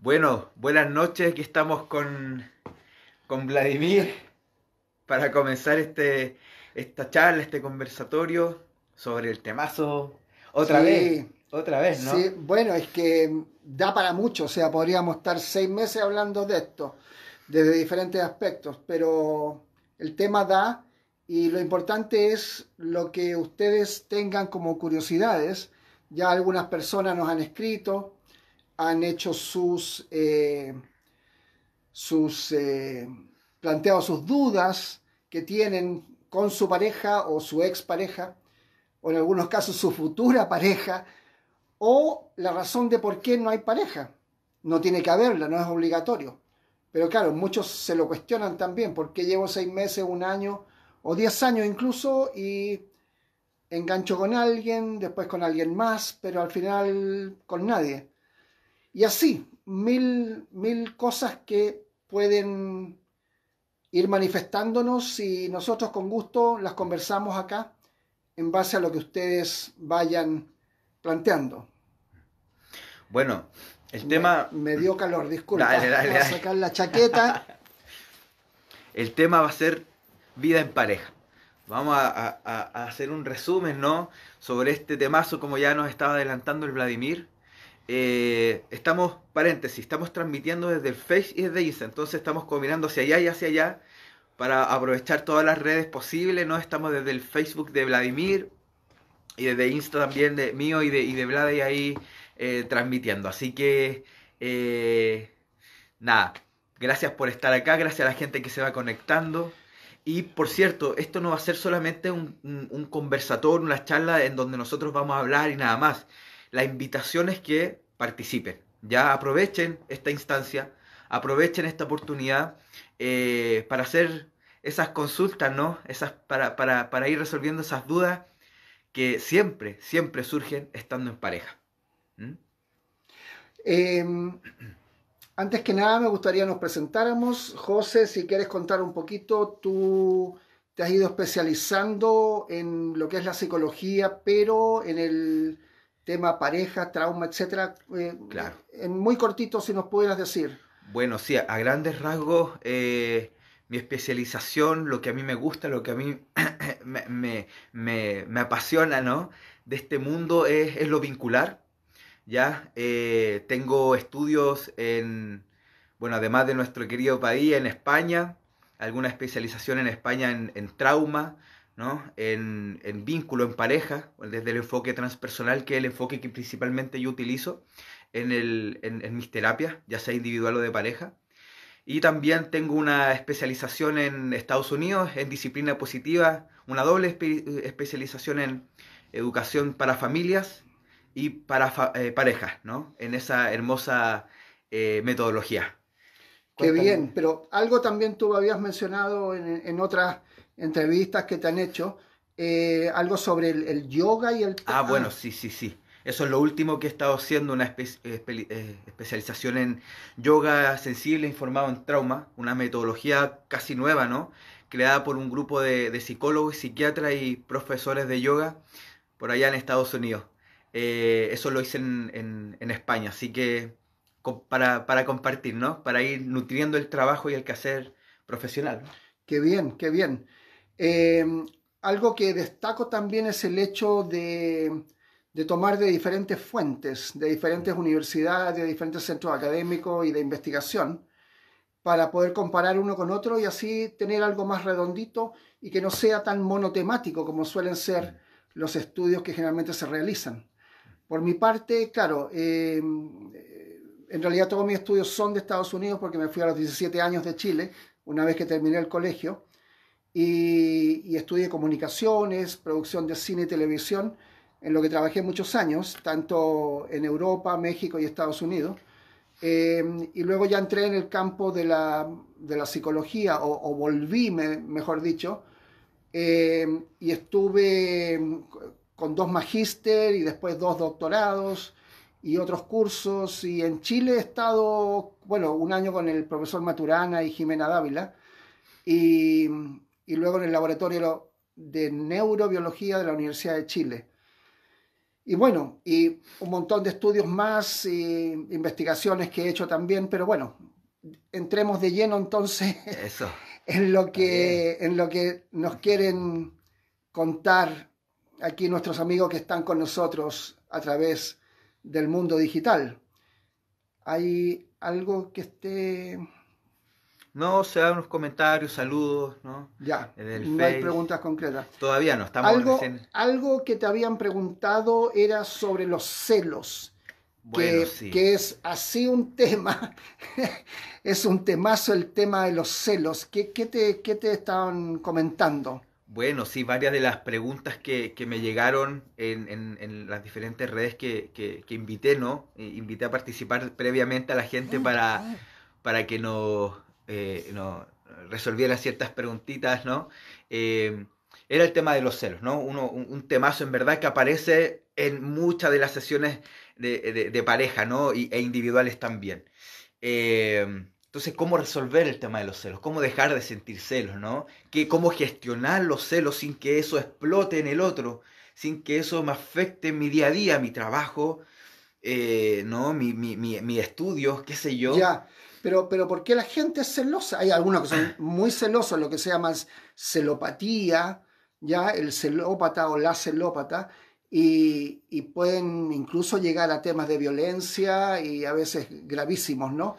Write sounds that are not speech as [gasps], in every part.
Bueno, buenas noches, aquí estamos con, con Vladimir para comenzar este, esta charla, este conversatorio sobre el temazo. Otra vez, otra vez, ¿no? Sí, bueno, es que da para mucho, o sea, podríamos estar seis meses hablando de esto, desde diferentes aspectos, pero el tema da y lo importante es lo que ustedes tengan como curiosidades. Ya algunas personas nos han escrito, han hecho sus, eh, sus eh, planteado sus dudas que tienen con su pareja o su expareja, o en algunos casos su futura pareja, o la razón de por qué no hay pareja. No tiene que haberla, no es obligatorio. Pero claro, muchos se lo cuestionan también, ¿por qué llevo seis meses, un año o diez años incluso y engancho con alguien, después con alguien más, pero al final con nadie? Y así, mil, mil cosas que pueden ir manifestándonos y nosotros con gusto las conversamos acá en base a lo que ustedes vayan planteando. Bueno, el tema... Me dio calor, disculpa. Voy a sacar la chaqueta. [laughs] el tema va a ser vida en pareja. Vamos a, a hacer un resumen, ¿no? Sobre este temazo, como ya nos estaba adelantando el Vladimir eh, estamos, paréntesis, estamos transmitiendo desde el Face y desde Insta, entonces estamos combinando hacia allá y hacia allá para aprovechar todas las redes posibles, ¿no? Estamos desde el Facebook de Vladimir y desde Insta también de mío y de, y de Vlad y ahí eh, transmitiendo. Así que, eh, nada, gracias por estar acá, gracias a la gente que se va conectando. Y por cierto, esto no va a ser solamente un conversatorio, una charla en donde nosotros vamos a hablar y nada más la invitación es que participen, ya aprovechen esta instancia, aprovechen esta oportunidad eh, para hacer esas consultas, ¿no? Esas, para, ir resolviendo esas dudas que siempre, siempre surgen estando en pareja. ¿Mm? Em, antes que nada, me gustaría nos presentáramos. José, si quieres contar un poquito, tú te has ido especializando en lo que es la psicología, pero en el tema pareja, trauma, etcétera. Eh, en muy cortito, si nos pudieras decir. Bueno, sí, a grandes rasgos, eh, mi especialización, lo que a mí me gusta, lo que a mí [clears throat] me, me, apasiona, ¿no? De este mundo es, es lo vincular, ¿ya? Eh, tengo estudios en, bueno, además de nuestro querido país, en España, alguna especialización en España en, en trauma, ¿no? En, vínculo, en pareja, desde el enfoque transpersonal, que es el enfoque que principalmente yo utilizo en, el, en, mis terapias, ya sea individual o de pareja. Y también tengo una especialización en Estados Unidos en disciplina positiva, una doble especialización en educación para familias y para eh, parejas, ¿no? En esa hermosa eh, metodología. Qué bien, pero algo también tú habías mencionado en, en otras entrevistas que te han hecho, eh, algo sobre el, yoga y el... Ah, bueno, sí, sí, sí. Eso es lo último que he estado haciendo, una eh, especialización en yoga sensible informado en trauma, una metodología casi nueva, ¿no? Creada por un grupo de, de psicólogos, psiquiatras y profesores de yoga por allá en Estados Unidos. Eh, eso lo hice en, España, así que para, para, compartir, ¿no? Para ir nutriendo el trabajo y el quehacer profesional. Qué bien, qué bien. Em, algo que destaco también es el hecho de, tomar de diferentes fuentes, de diferentes universidades, de diferentes centros académicos y de investigación, para poder comparar uno con otro y así tener algo más redondito y que no sea tan monotemático como suelen ser los estudios que generalmente se realizan. Por mi parte, claro, em, eh, en realidad todos mis estudios son de Estados Unidos porque me fui a los 17 años de Chile, una vez que terminé el colegio, y, estudié comunicaciones, producción de cine y televisión, en lo que trabajé muchos años, tanto en Europa, México y Estados Unidos. Eh, y luego ya entré en el campo de la, de la psicología, o, volví, mejor dicho, eh, y estuve con dos magíster y después dos doctorados y otros cursos. Y en Chile he estado, bueno, un año con el profesor Maturana y Jimena Dávila. Y, y luego en el laboratorio de neurobiología de la Universidad de Chile. Y bueno, y un montón de estudios más e investigaciones que he hecho también, pero bueno, entremos de lleno entonces Eso. [laughs] en lo que en lo que nos quieren contar aquí nuestros amigos que están con nosotros a través del mundo digital. ¿Hay algo que esté no, se dan unos comentarios, saludos, ¿no? Ya. Eh, no hay preguntas concretas. Todavía no, estamos algo, algo que te habían preguntado era sobre los celos. Bueno, que, sí. que es así un [laughs] tema, es un temazo el tema de los celos. ¿Qué, te, te estaban comentando? Bueno, sí, varias de las preguntas que, me llegaron en, las diferentes redes que, invité, ¿no? Eh, invité a participar previamente a la gente ah, para, para que nos eh, no, resolviera ciertas preguntitas, ¿no? Eh, era el tema de los celos, ¿no? un, temazo en verdad que aparece en muchas de las sesiones de, pareja, ¿no? Y, e individuales también. Eh, entonces, ¿cómo resolver el tema de los celos? ¿Cómo dejar de sentir celos, ¿no? ¿Cómo gestionar los celos sin que eso explote en el otro? Sin que eso me afecte en mi día a día, mi trabajo, eh, ¿no? Mi, mi, estudios, qué sé yo. Ya, pero, pero ¿por qué la gente es celosa? Hay algunos que son muy celosos, lo que se llama celopatía, ya el celópata o la celópata, y, pueden incluso llegar a temas de violencia y a veces gravísimos, ¿no?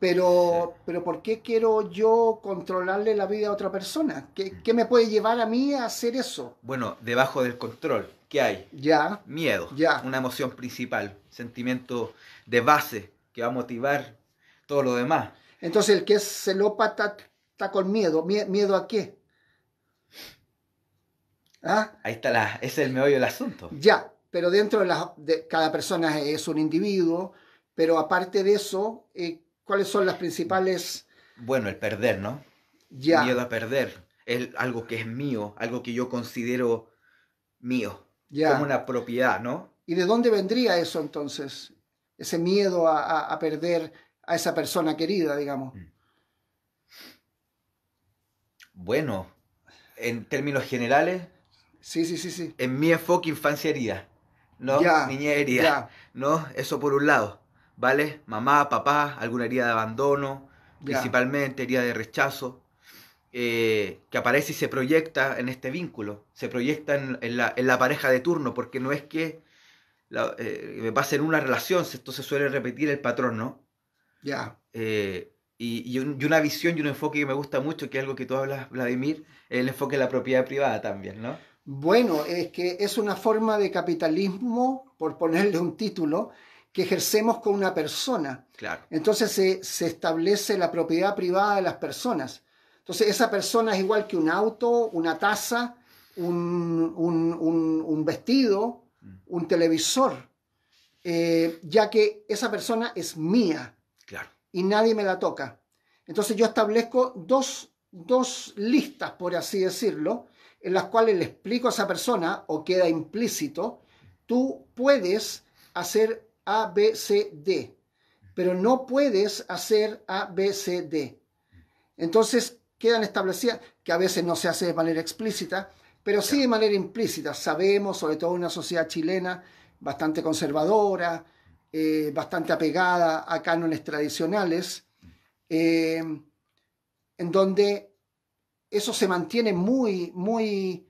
Pero, pero ¿por qué quiero yo controlarle la vida a otra persona? ¿Qué, qué me puede llevar a mí a hacer eso? Bueno, debajo del control, ¿qué hay? Ya. Miedo. Ya. Una emoción principal, sentimiento de base que va a motivar todo lo demás. Entonces el que es celópata está con miedo. ¿Miedo a qué? ¿Ah? Ahí está la, ese es el meollo del asunto. Ya, pero dentro de, la, de cada persona es un individuo, pero aparte de eso, eh, ¿cuáles son las principales? Bueno, el perder, ¿no? Ya. Miedo a perder. Es algo que es mío, algo que yo considero mío. Ya. Como una propiedad, ¿no? ¿Y de dónde vendría eso entonces? Ese miedo a perder a esa persona querida, digamos. Mm. Bueno, en términos generales. Sí, sí, sí, sí. En mi enfoque, infancia herida. ¿No? ¿No? Eso por un lado. ¿Vale? Mamá, papá, alguna herida de abandono, principalmente herida de rechazo, eh, que aparece y se proyecta en este vínculo, se proyecta en, la, pareja de turno, porque no es que me eh, pase en una relación, esto se suele repetir el patrón, ¿no? Ya. Eh, y, una visión y un enfoque que me gusta mucho, que es algo que tú hablas, Vladimir, el enfoque de la propiedad privada también, ¿no? Bueno, es que es una forma de capitalismo, por ponerle un título, que ejercemos con una persona. Claro. Entonces se, establece la propiedad privada de las personas. Entonces esa persona es igual que un auto, una taza, un, vestido, mm. un televisor, eh, ya que esa persona es mía. Y nadie me la toca. Entonces yo establezco dos, dos listas, por así decirlo, en las cuales le explico a esa persona, o queda implícito, tú puedes hacer A, B, C, D, pero no puedes hacer A, B, C, D. Entonces quedan establecidas, que a veces no se hace de manera explícita, pero sí de manera implícita. Sabemos, sobre todo en una sociedad chilena bastante conservadora, eh, bastante apegada a cánones tradicionales, eh, en donde eso se mantiene muy, muy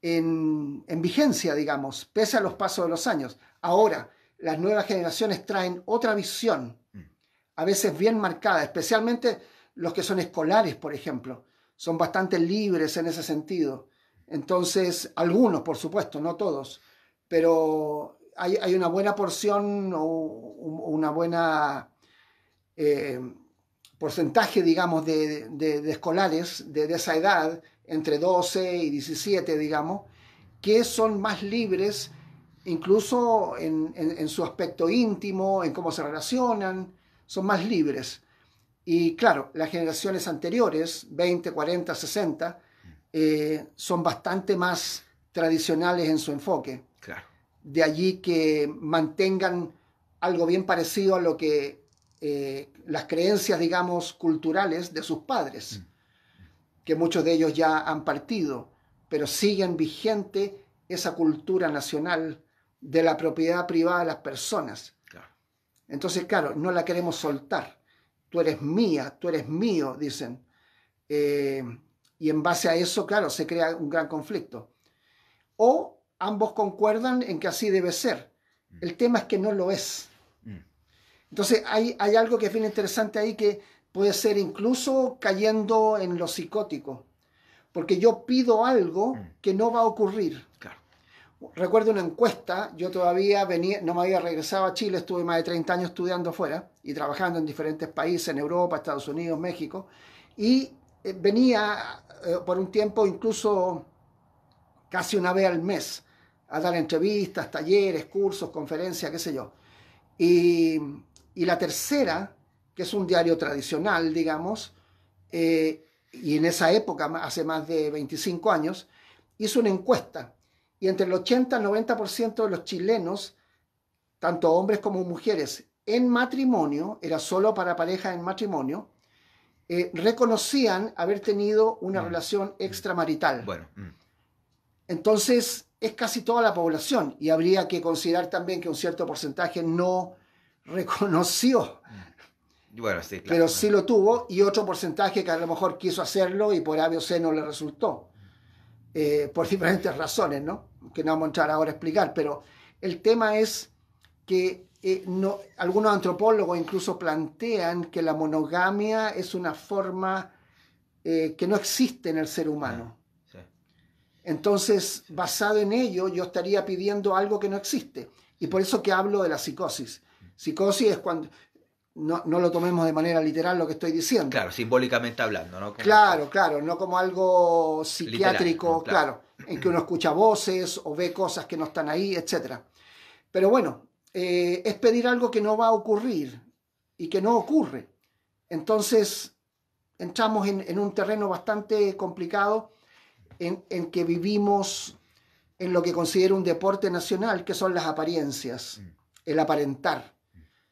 en, en, vigencia, digamos, pese a los pasos de los años. Ahora, las nuevas generaciones traen otra visión, a veces bien marcada, especialmente los que son escolares, por ejemplo, son bastante libres en ese sentido. Entonces, algunos, por supuesto, no todos, pero hay, una buena porción o una buena eh, porcentaje, digamos, de, escolares de, esa edad, entre 12 y 17, digamos, que son más libres incluso en, su aspecto íntimo, en cómo se relacionan, son más libres. Y claro, las generaciones anteriores, 20, 40, 60, son bastante más tradicionales en su enfoque de allí que mantengan algo bien parecido a lo que eh, las creencias, digamos, culturales de sus padres, mm. que muchos de ellos ya han partido, pero siguen vigente esa cultura nacional de la propiedad privada de las personas. Entonces, claro, no la queremos soltar. Tú eres mía, tú eres mío, dicen. Eh, y en base a eso, claro, se crea un gran conflicto. O ambos concuerdan en que así debe ser. Mm. El tema es que no lo es. Mm. Entonces hay, algo que es interesante ahí que puede ser incluso cayendo en lo psicótico, porque yo pido algo mm. que no va a ocurrir. Recuerdo una encuesta, yo todavía venía, no me había regresado a Chile, estuve más de 30 años estudiando afuera y trabajando en diferentes países, en Europa, Estados Unidos, México, y eh, venía eh, por un tiempo incluso casi una vez al mes a dar entrevistas, talleres, cursos, conferencias, qué sé yo. Y, la tercera, que es un diario tradicional, digamos, eh, y en esa época, hace más de 25 años, hizo una encuesta y entre el 80 y el 90% de los chilenos, tanto hombres como mujeres, en matrimonio, era solo para pareja en matrimonio, eh, reconocían haber tenido una mm. relación mm. extramarital. Bueno. Mm. Entonces, es casi toda la población y habría que considerar también que un cierto porcentaje no reconoció. Pero sí lo tuvo y otro porcentaje que a lo mejor quiso hacerlo y por A, o no le resultó. Eh, por diferentes razones, ¿no? Que no vamos a entrar ahora a explicar, pero el tema es que eh, algunos antropólogos incluso plantean que la monogamia es una forma eh, que no existe en el ser humano entonces, basado en ello, yo estaría pidiendo algo que no existe. Y por eso que hablo de la psicosis. Psicosis es cuando... No, lo tomemos de manera literal lo que estoy diciendo. Claro, simbólicamente hablando, ¿no? claro, claro, no como algo psiquiátrico, claro. en que uno escucha voces o ve cosas que no están ahí, etc. Pero bueno, eh, es pedir algo que no va a ocurrir y que no ocurre. Entonces, entramos en un terreno bastante complicado en, que vivimos en lo que considero un deporte nacional, que son las apariencias, mm. el aparentar.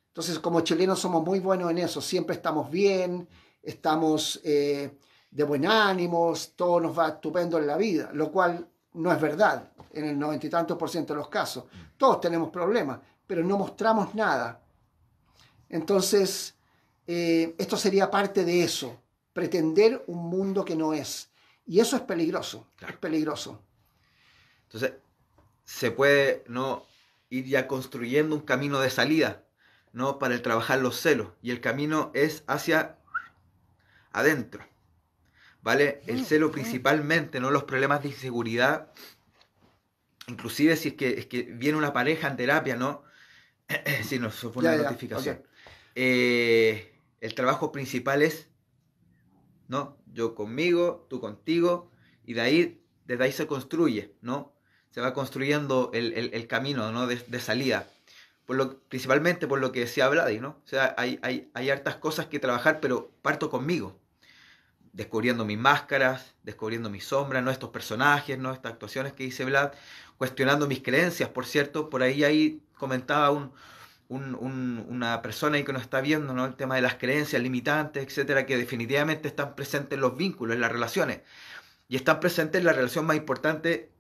Entonces, como chilenos somos muy buenos en eso, siempre estamos bien, estamos eh, de buen ánimo, todo nos va estupendo en la vida, lo cual no es verdad en el noventa y tantos por ciento de los casos. Mm. Todos tenemos problemas, pero no mostramos nada. Entonces, eh, esto sería parte de eso, pretender un mundo que no es. Y eso es peligroso, es peligroso. Entonces, se puede no ir ya construyendo un camino de salida, no para el trabajar los celos. Y el camino es hacia adentro. ¿Vale? El mm, celo mm. principalmente, no los problemas de inseguridad. Inclusive si es que, es que viene una pareja en terapia, ¿no? si [clears throat] nos fue una notificación. Eh, el trabajo principal es, ¿no? yo conmigo, tú contigo, y de ahí, desde ahí se construye, ¿no? Se va construyendo el, camino, ¿no? De, salida. Por lo, principalmente por lo que decía Vladi, ¿no? O sea, hay, hay, hartas cosas que trabajar, pero parto conmigo. Descubriendo mis máscaras, descubriendo mis sombras, ¿no? Estos personajes, ¿no? Estas actuaciones que dice Vlad, cuestionando mis creencias, por cierto. Por ahí ahí comentaba un, una persona que nos está viendo, ¿no? El tema de las creencias limitantes, etcétera, que definitivamente están presentes en los vínculos, en las relaciones. Y están presentes en la relación más importante,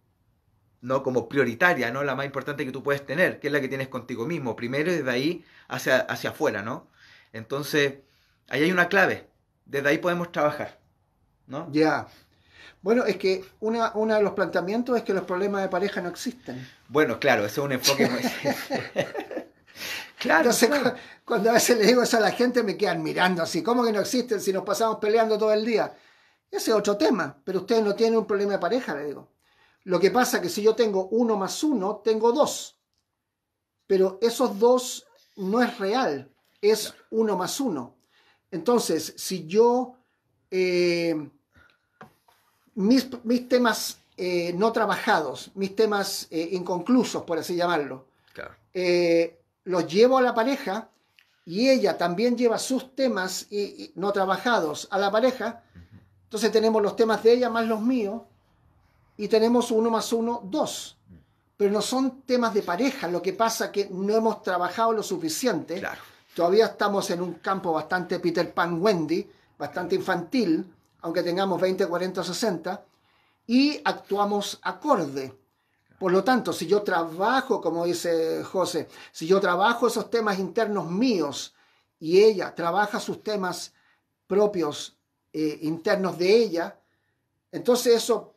¿no? Como prioritaria, ¿no? La más importante que tú puedes tener, que es la que tienes contigo mismo, primero desde ahí hacia, hacia afuera, ¿no? Entonces, ahí hay una clave. Desde ahí podemos trabajar, ¿no? Ya. Bueno, es que uno de los planteamientos es que los problemas de pareja no existen. Bueno, claro, ese es un enfoque. Muy... [laughs] Claro. cuando a veces le digo eso a la gente, me quedan mirando así. ¿Cómo que no existen si nos pasamos peleando todo el día? Ese es otro tema, pero ustedes no tienen un problema de pareja, le digo. Lo que pasa es que si yo tengo uno más uno, tengo dos. Pero esos dos no es real, es uno más uno. Entonces, si yo eh, mis, mis, temas eh, no trabajados, mis temas eh, inconclusos, por así llamarlo, los llevo a la pareja y ella también lleva sus temas no trabajados a la pareja, entonces tenemos los temas de ella más los míos y tenemos uno más uno, dos. Pero no son temas de pareja, lo que pasa que no hemos trabajado lo suficiente. Todavía estamos en un campo bastante Peter Pan Wendy, bastante infantil, aunque tengamos 20, 40, 60, y actuamos acorde. Por lo tanto, si yo trabajo, como dice José, si yo trabajo esos temas internos míos y ella trabaja sus temas propios eh, internos de ella, entonces eso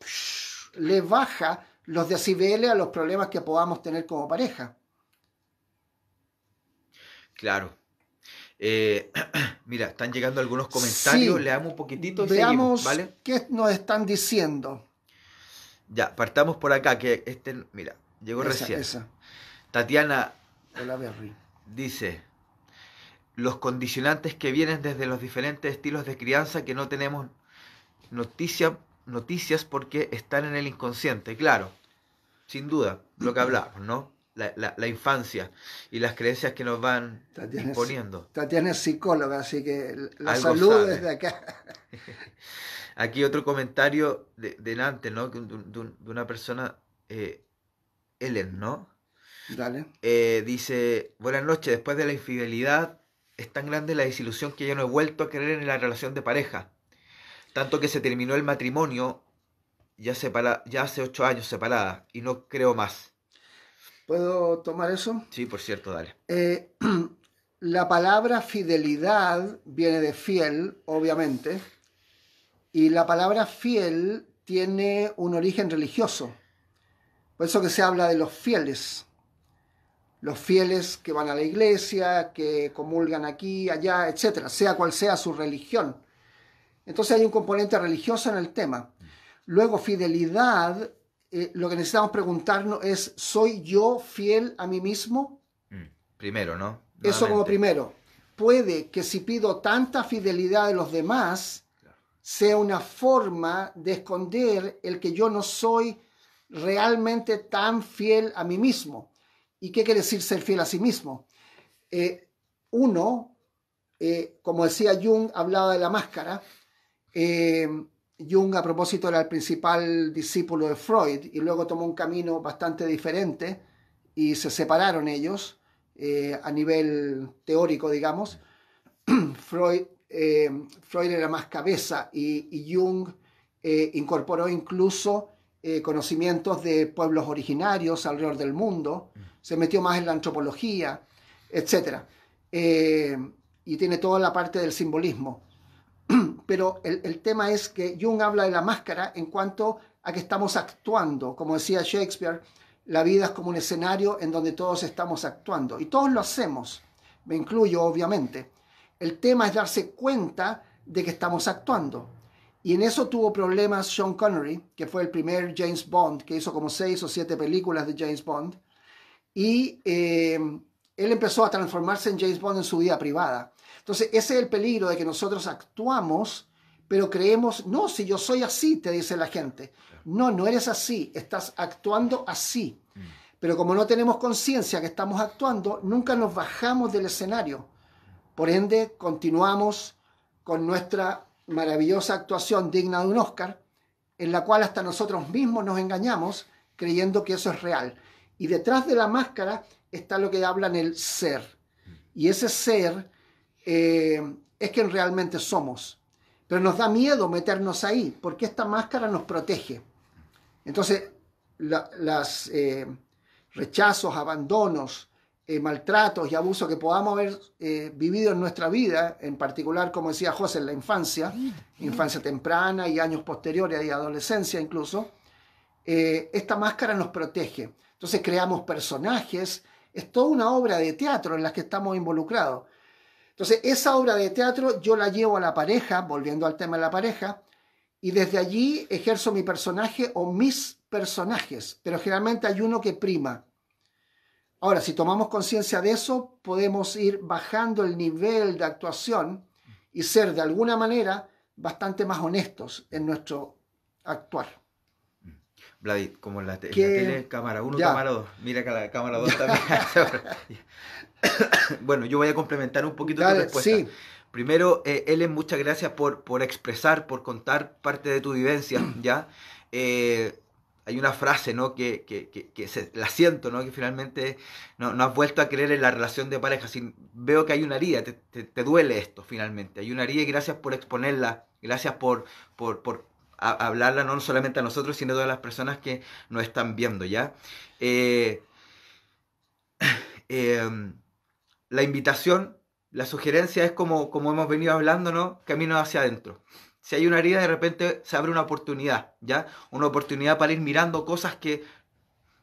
le baja los decibeles a los problemas que podamos tener como pareja. Claro. Eh, [clears throat] mira, están llegando algunos comentarios, Le leamos un poquitito veamos qué nos están diciendo. Ya, partamos por acá, que este, mira, llegó recién. Tatiana Hola, dice, los condicionantes que vienen desde los diferentes estilos de crianza que no tenemos noticias porque están en el inconsciente, claro, sin duda, lo que [clears throat] hablamos, ¿no? La, infancia y las creencias que nos van imponiendo. Tatiana es psicóloga, así que la salud desde acá. [laughs] Aquí otro comentario de, delante, ¿no? De, una persona, eh, Ellen, ¿no? Dale. Eh, dice, buenas noches, después de la infidelidad es tan grande la desilusión que ya no he vuelto a creer en la relación de pareja. Tanto que se terminó el matrimonio ya, ya hace ocho años separada y no creo más. ¿Puedo tomar eso? Sí, por cierto, dale. Eh, [clears throat] la palabra fidelidad viene de fiel, obviamente y la palabra fiel tiene un origen religioso. Por eso que se habla de los fieles. Los fieles que van a la iglesia, que comulgan aquí, allá, etcétera, sea cual sea su religión. Entonces hay un componente religioso en el tema. Luego, fidelidad, eh, lo que necesitamos preguntarnos es, ¿soy yo fiel a mí mismo? Mm, primero, ¿no? Eso como primero. Puede que si pido tanta fidelidad de los demás, sea una forma de esconder el que yo no soy realmente tan fiel a mí mismo. ¿Y qué quiere decir ser fiel a sí mismo? Eh, uno, eh, como decía Jung, hablaba de la máscara. Eh, Jung, a propósito, era el principal discípulo de Freud y luego tomó un camino bastante diferente y se separaron ellos a nivel teórico, digamos. [clears throat] Freud eh, Freud era más cabeza y, Jung eh, incorporó incluso eh, conocimientos de pueblos originarios alrededor del mundo, se metió más en la antropología, etc. y tiene toda la parte del simbolismo. [clears throat] Pero el tema es que Jung habla de la máscara en cuanto a que estamos actuando. Como decía Shakespeare, la vida es como un escenario en donde todos estamos actuando. Y todos lo hacemos, me incluyo obviamente. El tema es darse cuenta de que estamos actuando. Y en eso tuvo problemas Sean Connery, que fue el primer James Bond, que hizo como seis o siete películas de James Bond. Y eh, él empezó a transformarse en James Bond en su vida privada. Entonces, ese es el peligro de que nosotros actuamos, pero creemos, no, si yo soy así, te dice la gente. No, no eres así, estás actuando así. Mm. Pero como no tenemos conciencia que estamos actuando, nunca nos bajamos del escenario. Por ende, continuamos con nuestra maravillosa actuación digna de un Oscar, en la cual hasta nosotros mismos nos engañamos creyendo que eso es real. Y detrás de la máscara está lo que hablan el ser. Y ese ser eh, es quien realmente somos. Pero nos da miedo meternos ahí, porque esta máscara nos protege. Entonces, los las eh, rechazos, abandonos, eh, maltratos y abusos que podamos haber eh, vivido en nuestra vida, en particular, como decía José, en la infancia, infancia temprana y años posteriores y adolescencia incluso, eh, esta máscara nos protege. Entonces creamos personajes, es toda una obra de teatro en la que estamos involucrados. Entonces esa obra de teatro yo la llevo a la pareja, volviendo al tema de la pareja, y desde allí ejerzo mi personaje o mis personajes, pero generalmente hay uno que prima. Ahora, si tomamos conciencia de eso, podemos ir bajando el nivel de actuación y ser de alguna manera bastante más honestos en nuestro actuar. Vladimir, como en la, tele, cámara 1, cámara 2. Mira que la cámara 2 también. [laughs] [laughs] bueno, yo voy a complementar un poquito tu respuesta. Primero, eh, Ellen, muchas gracias por, por expresar, por contar parte de tu vivencia, ¿ya? Eh, hay una frase ¿no? que, la siento, ¿no? que finalmente no, has vuelto a creer en la relación de pareja. Si veo que hay una herida, te, duele esto finalmente. Hay una herida y gracias por exponerla, gracias por, por, hablarla no solamente a nosotros, sino a todas las personas que nos están viendo. ¿ya? Eh, [clears throat] eh, la invitación, la sugerencia es como, como hemos venido hablando, ¿no? camino hacia adentro. Si hay una herida, de repente se abre una oportunidad, ¿ya? Una oportunidad para ir mirando cosas que,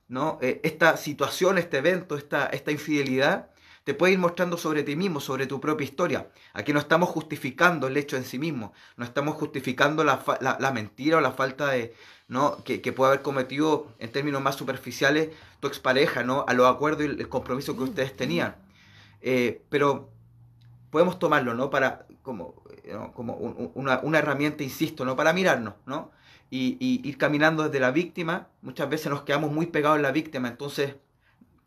¿no? Eh, esta situación, este evento, esta, esta infidelidad, te puede ir mostrando sobre ti mismo, sobre tu propia historia. Aquí no estamos justificando el hecho en sí mismo, no estamos justificando la, mentira o la falta de, ¿no? Que, puede haber cometido en términos más superficiales tu expareja, ¿no? A los acuerdos y el compromiso que mm, ustedes mm. tenían. Eh, pero podemos tomarlo, ¿no? Para, como, como una, herramienta, insisto, ¿no? para mirarnos, ¿no? Y, ir caminando desde la víctima, muchas veces nos quedamos muy pegados en la víctima, entonces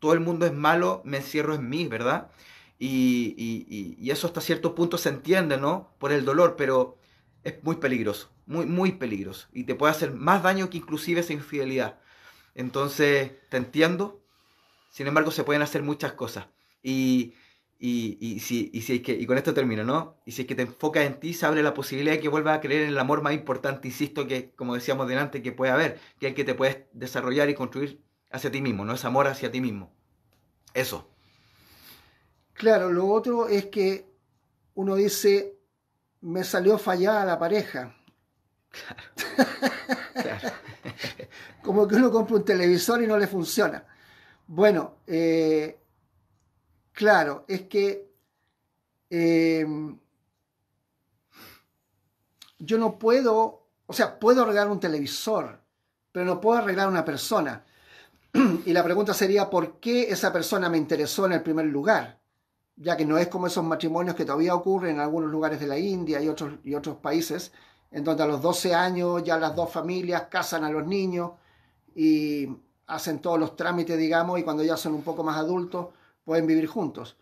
todo el mundo es malo, me encierro en mí, ¿verdad? Y, y, y eso hasta cierto punto se entiende, ¿no? Por el dolor, pero es muy peligroso, muy, muy peligroso, y te puede hacer más daño que inclusive esa infidelidad. Entonces, te entiendo, sin embargo, se pueden hacer muchas cosas. Y y, y, si, es que, y con esto termino, ¿no? Y si es que te enfocas en ti, se abre la posibilidad de que vuelvas a creer en el amor más importante, insisto, que como decíamos delante, que puede haber, que es el que te puedes desarrollar y construir hacia ti mismo, ¿no? Es amor hacia ti mismo. Eso. Claro, lo otro es que uno dice, me salió fallada la pareja. Claro. [laughs] claro. como que uno compra un televisor y no le funciona. Bueno, eh, Claro, es que eh, yo no puedo, o sea, puedo arreglar un televisor, pero no puedo arreglar una persona. [clears throat] y la pregunta sería, ¿por qué esa persona me interesó en el primer lugar? Ya que no es como esos matrimonios que todavía ocurren en algunos lugares de la India y otros, y otros países, en donde a los 12 años ya las dos familias casan a los niños y hacen todos los trámites, digamos, y cuando ya son un poco más adultos, pueden vivir juntos.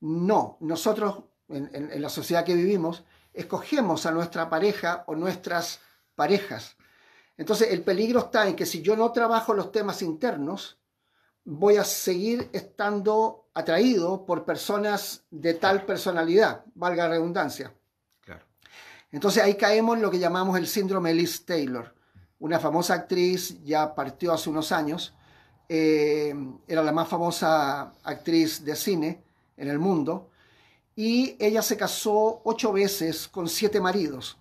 No, nosotros en, la sociedad que vivimos escogemos a nuestra pareja o nuestras parejas. Entonces el peligro está en que si yo no trabajo los temas internos, voy a seguir estando atraído por personas de tal personalidad, valga la redundancia. Entonces ahí caemos en lo que llamamos el síndrome Liz Taylor, una famosa actriz, ya partió hace unos años, eh, era la más famosa actriz de cine en el mundo, y ella se casó ocho veces con siete maridos,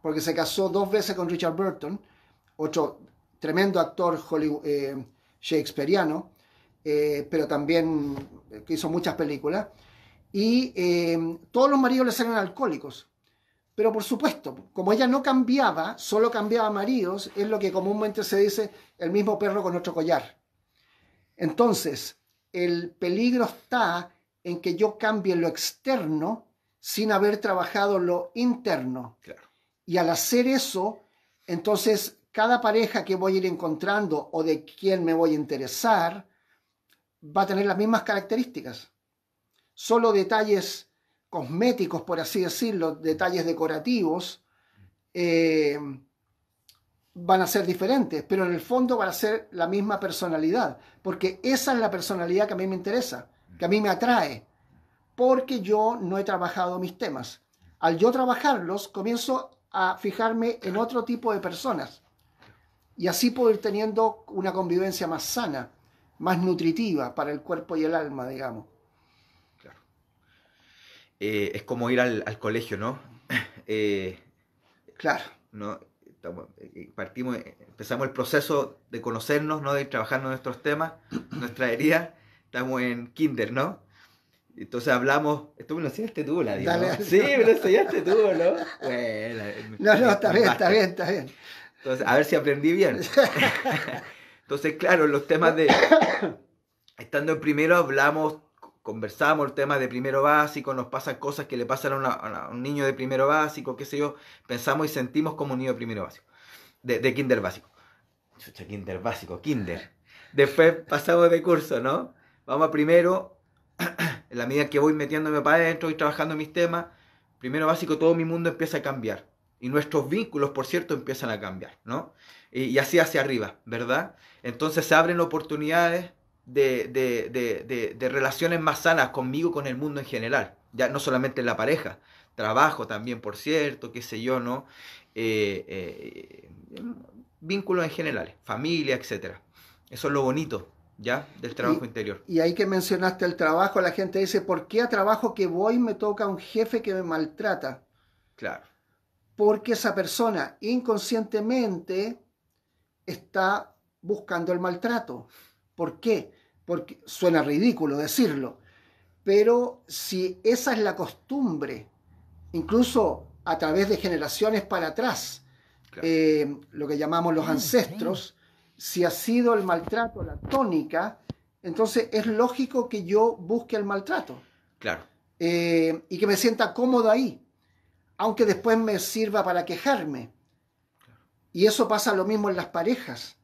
porque se casó dos veces con Richard Burton, otro tremendo actor Hollywood, eh, eh, pero también que hizo muchas películas, y todos los maridos le eran alcohólicos. Pero por supuesto, como ella no cambiaba, solo cambiaba maridos, es lo que comúnmente se dice el mismo perro con otro collar. Entonces, el peligro está en que yo cambie lo externo sin haber trabajado lo interno. Y al hacer eso, entonces cada pareja que voy a ir encontrando o de quien me voy a interesar va a tener las mismas características. Solo detalles cosméticos, por así decirlo, detalles decorativos, eh, van a ser diferentes, pero en el fondo van a ser la misma personalidad, porque esa es la personalidad que a mí me interesa, que a mí me atrae, porque yo no he trabajado mis temas. Al yo trabajarlos, comienzo a fijarme en otro tipo de personas y así puedo ir teniendo una convivencia más sana, más nutritiva para el cuerpo y el alma, digamos. Claro. Eh, es como ir al, colegio, ¿no? [laughs] Eh, claro. ¿no? Eh, eh, partimos, eh, empezamos el proceso de conocernos, ¿no? de trabajar nuestros temas, [clears throat] nuestra herida, estamos en kinder, ¿no? Entonces hablamos, esto me lo enseñaste tú, la Sí, me lo enseñaste tú, ¿no? [laughs] no, no, está bien, está bien, está bien. Entonces, a ver si aprendí bien. [laughs] Entonces, claro, los temas de, [coughs] estando en primero hablamos conversamos el tema de primero básico, nos pasan cosas que le pasan a, un niño de primero básico, qué sé yo, pensamos y sentimos como un niño de primero básico, de, kinder básico. Chucha, kinder básico, kinder. Después pasamos de curso, ¿no? Vamos primero, [clears throat] en la medida que voy metiéndome para adentro, y trabajando mis temas, primero básico todo mi mundo empieza a cambiar. Y nuestros vínculos, por cierto, empiezan a cambiar, ¿no? Y, y así hacia arriba, ¿verdad? Entonces se abren oportunidades de, relaciones más sanas conmigo, con el mundo en general, ya no solamente en la pareja, trabajo también, por cierto, qué sé yo, ¿no? Eh, eh, vínculos en general, familia, etc. Eso es lo bonito, ¿ya? Del trabajo interior. Y ahí que mencionaste el trabajo, la gente dice, ¿por qué a trabajo que voy me toca un jefe que me maltrata? Claro. Porque esa persona inconscientemente está buscando el maltrato. ¿Por qué? porque suena ridículo decirlo, pero si esa es la costumbre, incluso a través de generaciones para atrás, eh, lo que llamamos los ah, ancestros, si ha sido el maltrato la tónica, entonces es lógico que yo busque el maltrato. Claro. Eh, y que me sienta cómodo ahí, aunque después me sirva para quejarme. Y eso pasa lo mismo en las parejas.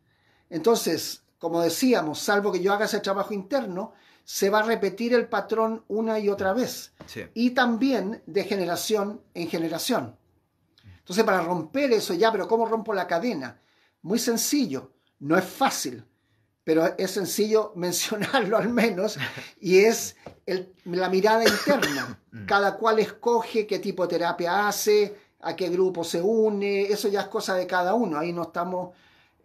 Entonces, como decíamos, salvo que yo haga ese trabajo interno, se va a repetir el patrón una y otra vez. Y también de generación en generación. Entonces, para romper eso ya, pero ¿cómo rompo la cadena? Muy sencillo, no es fácil, pero es sencillo [laughs] mencionarlo al menos, y es la mirada interna. Mm. Cada cual escoge qué tipo de terapia hace, a qué grupo se une, eso ya es cosa de cada uno, ahí no estamos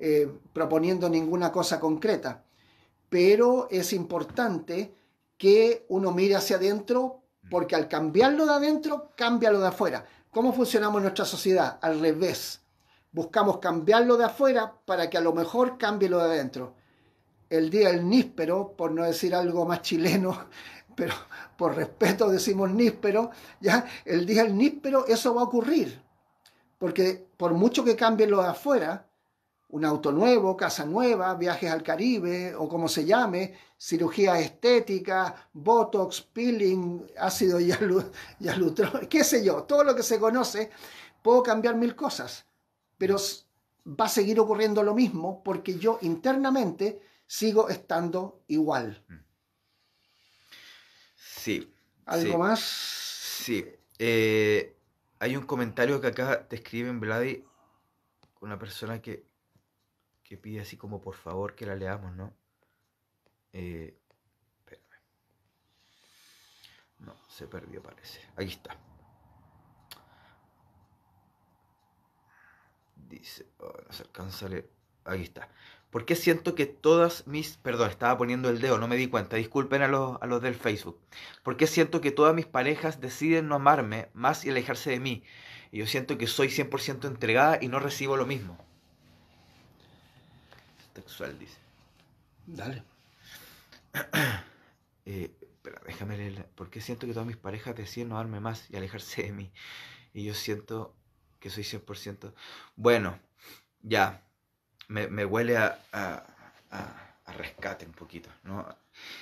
eh, proponiendo ninguna cosa concreta, pero es importante que uno mire hacia adentro, porque al cambiarlo de adentro, cambia lo de afuera. ¿Cómo funcionamos en nuestra sociedad? Al revés. Buscamos cambiarlo de afuera para que a lo mejor cambie lo de adentro. El día del níspero, por no decir algo más chileno, [laughs] pero por respeto decimos níspero, ya el día del níspero eso va a ocurrir. Porque por mucho que cambie lo de afuera, un auto nuevo, casa nueva, viajes al Caribe o como se llame, cirugía estética, botox, peeling, ácido [laughs] hialurónico, qué sé yo, todo lo que se conoce, puedo cambiar mil cosas, pero va a seguir ocurriendo lo mismo porque yo internamente sigo estando igual. Sí. ¿Algo más? Sí. Eh, hay un comentario que acá te escriben, Vladi, una persona que que pide así como por favor que la leamos, ¿no? Eh, no, se perdió parece. Aquí está. Dice, oh, no se alcanza a leer. Aquí está. ¿Por qué siento que todas mis... Perdón, estaba poniendo el dedo, no me di cuenta. Disculpen a los, a los del Facebook. ¿Por qué siento que todas mis parejas deciden no amarme más y alejarse de mí? Y yo siento que soy 100% entregada y no recibo lo mismo. ...sexual, dice. Dale. [clears throat] Eh, pero déjame leerla. Porque siento que todas mis parejas deciden no darme más y alejarse de mí? Y yo siento que soy 100%. Bueno, ya. Me, huele a, rescate un poquito, ¿no?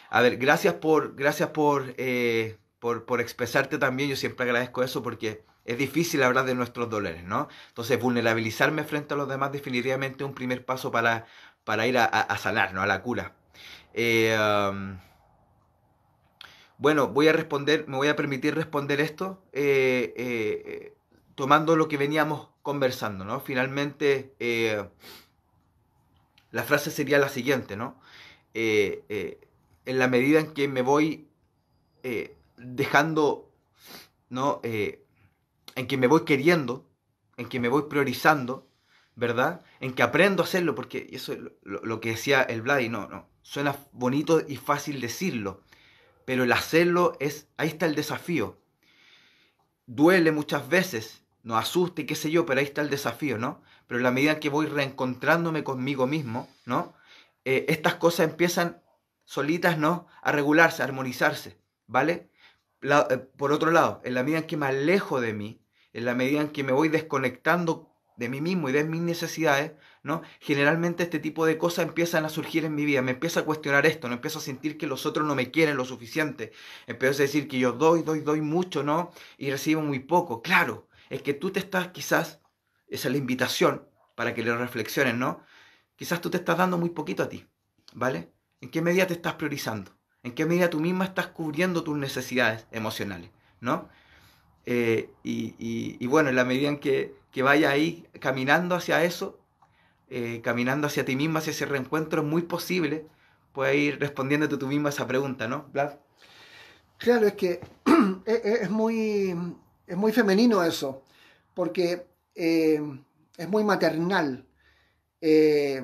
A ver, gracias por, gracias eh, por, por expresarte también. Yo siempre agradezco eso porque es difícil hablar de nuestros dolores, ¿no? Entonces, vulnerabilizarme frente a los demás definitivamente es un primer paso para para ir a, sanar, a a la cura. Eh, um, bueno, voy a responder, me voy a permitir responder esto eh, eh, tomando lo que veníamos conversando, ¿no? Finalmente, la frase sería la siguiente, ¿no? en la medida en que me voy dejando, ¿no? en que me voy queriendo, en que me voy priorizando, ¿verdad? En que aprendo a hacerlo, porque eso es lo, que decía el Vladi, no, no, suena bonito y fácil decirlo, pero el hacerlo es, ahí está el desafío. Duele muchas veces, nos asuste y qué sé yo, pero ahí está el desafío, ¿no? Pero en la medida en que voy reencontrándome conmigo mismo, ¿no? Eh, estas cosas empiezan solitas, ¿no? A regularse, a armonizarse, ¿vale? Eh, por otro lado, en la medida en que me alejo de mí, en la medida en que me voy desconectando de mí mismo y de mis necesidades, ¿no? Generalmente este tipo de cosas empiezan a surgir en mi vida, me empiezo a cuestionar esto, no empiezo a sentir que los otros no me quieren lo suficiente, empiezo a decir que yo doy, doy, doy mucho, ¿no? Y recibo muy poco. Claro, es que tú te estás quizás, esa es la invitación para que lo reflexiones, ¿no? Quizás tú te estás dando muy poquito a ti, ¿vale? ¿En qué medida te estás priorizando? ¿En qué medida tú misma estás cubriendo tus necesidades emocionales, ¿no? Eh, y, y bueno, en la medida en que que vaya ahí caminando hacia eso, eh, caminando hacia ti misma, hacia ese reencuentro, es muy posible. Puedes ir respondiendo tú misma esa pregunta, ¿no, Vlad? Claro, es que [clears throat] e-, e-, es muy, es muy femenino eso, porque eh, es muy maternal. Eh,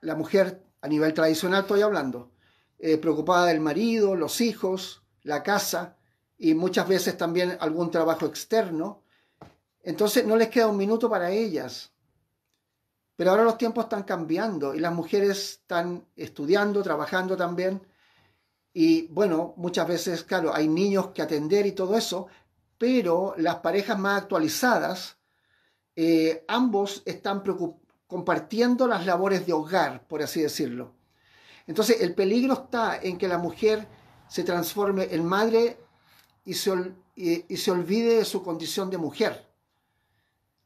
la mujer, a nivel tradicional estoy hablando, preocupada del marido, los hijos, la casa y muchas veces también algún trabajo externo entonces no les queda un minuto para ellas. Pero ahora los tiempos están cambiando y las mujeres están estudiando, trabajando también. Y bueno, muchas veces, claro, hay niños que atender y todo eso, pero las parejas más actualizadas, eh, ambos están compartiendo las labores de hogar, por así decirlo. Entonces, el peligro está en que la mujer se transforme en madre y se olvide de su condición de mujer.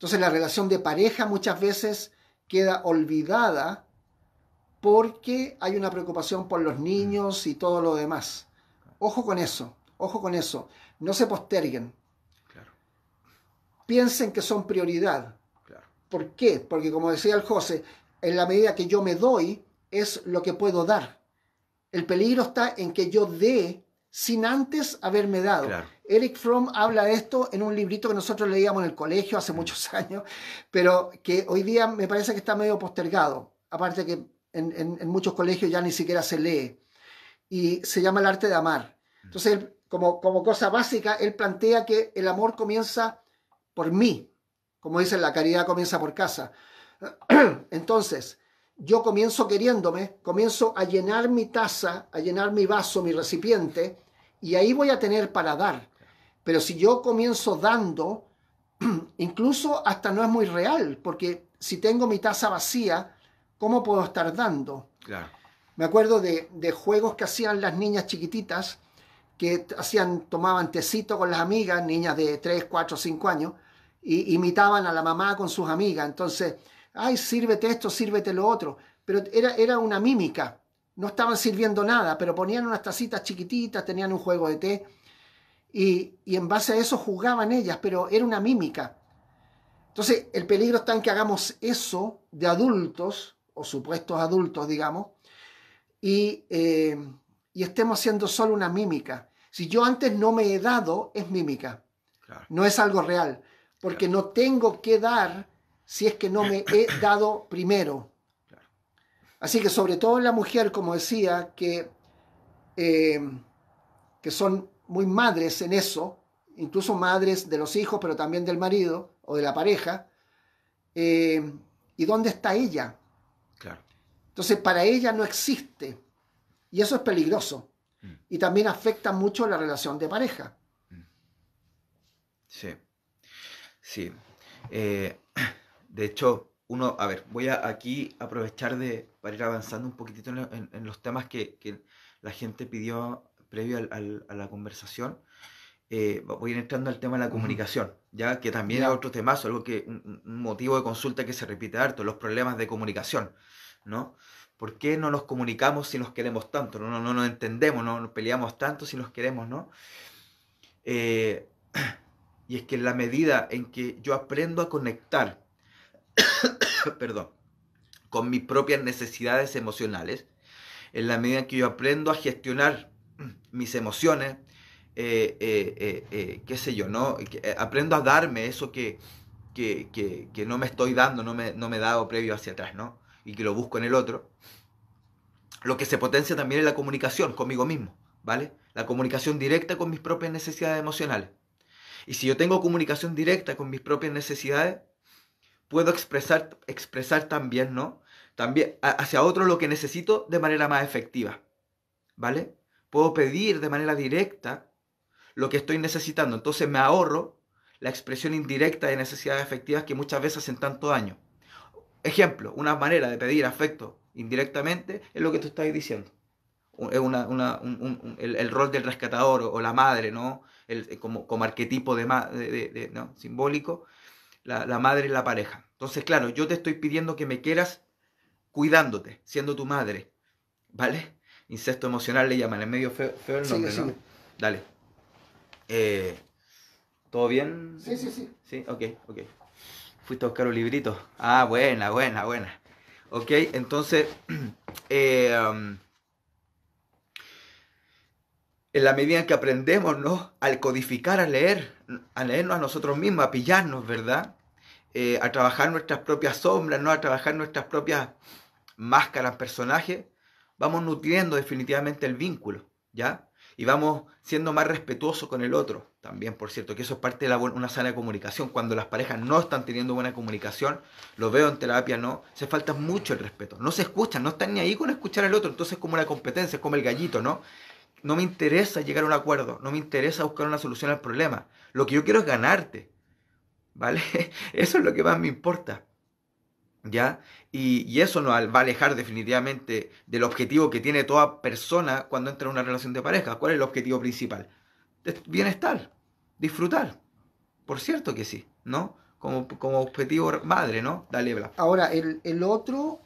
Entonces la relación de pareja muchas veces queda olvidada porque hay una preocupación por los niños y todo lo demás. Ojo con eso, ojo con eso. No se posterguen. Piensen que son prioridad. ¿Por qué? Porque como decía el José, en la medida que yo me doy es lo que puedo dar. El peligro está en que yo dé sin antes haberme dado. Eric Fromm habla de esto en un librito que nosotros leíamos en el colegio hace mm. muchos años, pero que hoy día me parece que está medio postergado, aparte que en, muchos colegios ya ni siquiera se lee, y se llama el arte de amar. Mm. Entonces, como, como cosa básica, él plantea que el amor comienza por mí, como dicen, la caridad comienza por casa. [clears throat] Entonces, yo comienzo queriéndome, comienzo a llenar mi taza, a llenar mi vaso, mi recipiente, y ahí voy a tener para dar. Pero si yo comienzo dando, [clears throat] incluso hasta no es muy real, porque si tengo mi taza vacía, ¿cómo puedo estar dando? Me acuerdo de, juegos que hacían las niñas chiquititas, que hacían, tomaban tecito con las amigas, niñas de 3, 4, 5 años, y imitaban a la mamá con sus amigas. Entonces, ay, sírvete esto, sírvete lo otro. Pero era, era una mímica no estaban sirviendo nada, pero ponían unas tacitas chiquititas, tenían un juego de té y, en base a eso jugaban ellas, pero era una mímica. Entonces, el peligro está en que hagamos eso de adultos, o supuestos adultos, digamos, y, eh, y estemos haciendo solo una mímica. Si yo antes no me he dado, es mímica. No es algo real, porque no tengo que dar si es que no me he dado primero. Así que sobre todo la mujer, como decía, que, eh, que son muy madres en eso, incluso madres de los hijos, pero también del marido o de la pareja, eh, ¿y dónde está ella? Claro. Entonces, para ella no existe. Y eso es peligroso. Mm. Y también afecta mucho la relación de pareja. Mm. Sí. Sí. Eh, [clears throat] de hecho, uno, a ver, voy a aquí aprovechar de, para ir avanzando un poquitito en, los temas que, la gente pidió previo a la conversación. Eh, voy a ir entrando al tema de la comunicación, ya que también hay otro temazo, algo que un, motivo de consulta que se repite harto, los problemas de comunicación, ¿no? ¿Por qué no nos comunicamos si nos queremos tanto? No, no, no nos entendemos, no nos peleamos tanto si nos queremos, ¿no? Eh, [clears throat] y es que en la medida en que yo aprendo a conectar [coughs] perdón, con mis propias necesidades emocionales, en la medida en que yo aprendo a gestionar [clears throat] mis emociones, eh, eh, eh, qué sé yo, ¿no? Aprendo a darme eso que, que, que, que no me estoy dando, no me, no he dado previo hacia atrás, ¿no? Y que lo busco en el otro. Lo que se potencia también es la comunicación conmigo mismo, ¿vale? La comunicación directa con mis propias necesidades emocionales. Y si yo tengo comunicación directa con mis propias necesidades, puedo expresar, expresar también, ¿no? También hacia otro lo que necesito de manera más efectiva, ¿vale? Puedo pedir de manera directa lo que estoy necesitando, entonces me ahorro la expresión indirecta de necesidades efectivas que muchas veces hacen tanto daño. Ejemplo, una manera de pedir afecto indirectamente es lo que tú estás diciendo. el, rol del rescatador o, la madre, ¿no? como, arquetipo de simbólico la, madre y la pareja. Entonces, claro, yo te estoy pidiendo que me quieras cuidándote, siendo tu madre, ¿vale? Incesto emocional le llaman, es medio feo, el nombre, sí, sí. Dale. Eh, ¿Todo bien? Sí, sí, sí. Sí, ok, ok. Fuiste a buscar un librito. Ah, buena, buena, buena. Ok, entonces, [clears throat] eh, um, en la medida en que aprendemos, ¿no? Al codificar, a leer, a leernos a nosotros mismos, a pillarnos, ¿verdad? Eh, a trabajar nuestras propias sombras, ¿no? A trabajar nuestras propias máscaras, personajes, vamos nutriendo definitivamente el vínculo, ¿ya? Y vamos siendo más respetuosos con el otro, también, por cierto, que eso es parte de la, una sana comunicación. Cuando las parejas no están teniendo buena comunicación, lo veo en terapia, ¿no? Se falta mucho el respeto. No se escuchan, no están ni ahí con escuchar al otro, entonces es como la competencia, es como el gallito, ¿no? no me interesa llegar a un acuerdo, no me interesa buscar una solución al problema. Lo que yo quiero es ganarte. ¿Vale? [laughs] Eso es lo que más me importa. ¿Ya? Y, eso nos va a alejar definitivamente del objetivo que tiene toda persona cuando entra en una relación de pareja. ¿Cuál es el objetivo principal? Bienestar, disfrutar. Por cierto que sí, ¿no? Como, objetivo madre, ¿no? Dale, bla. Ahora, el, otro,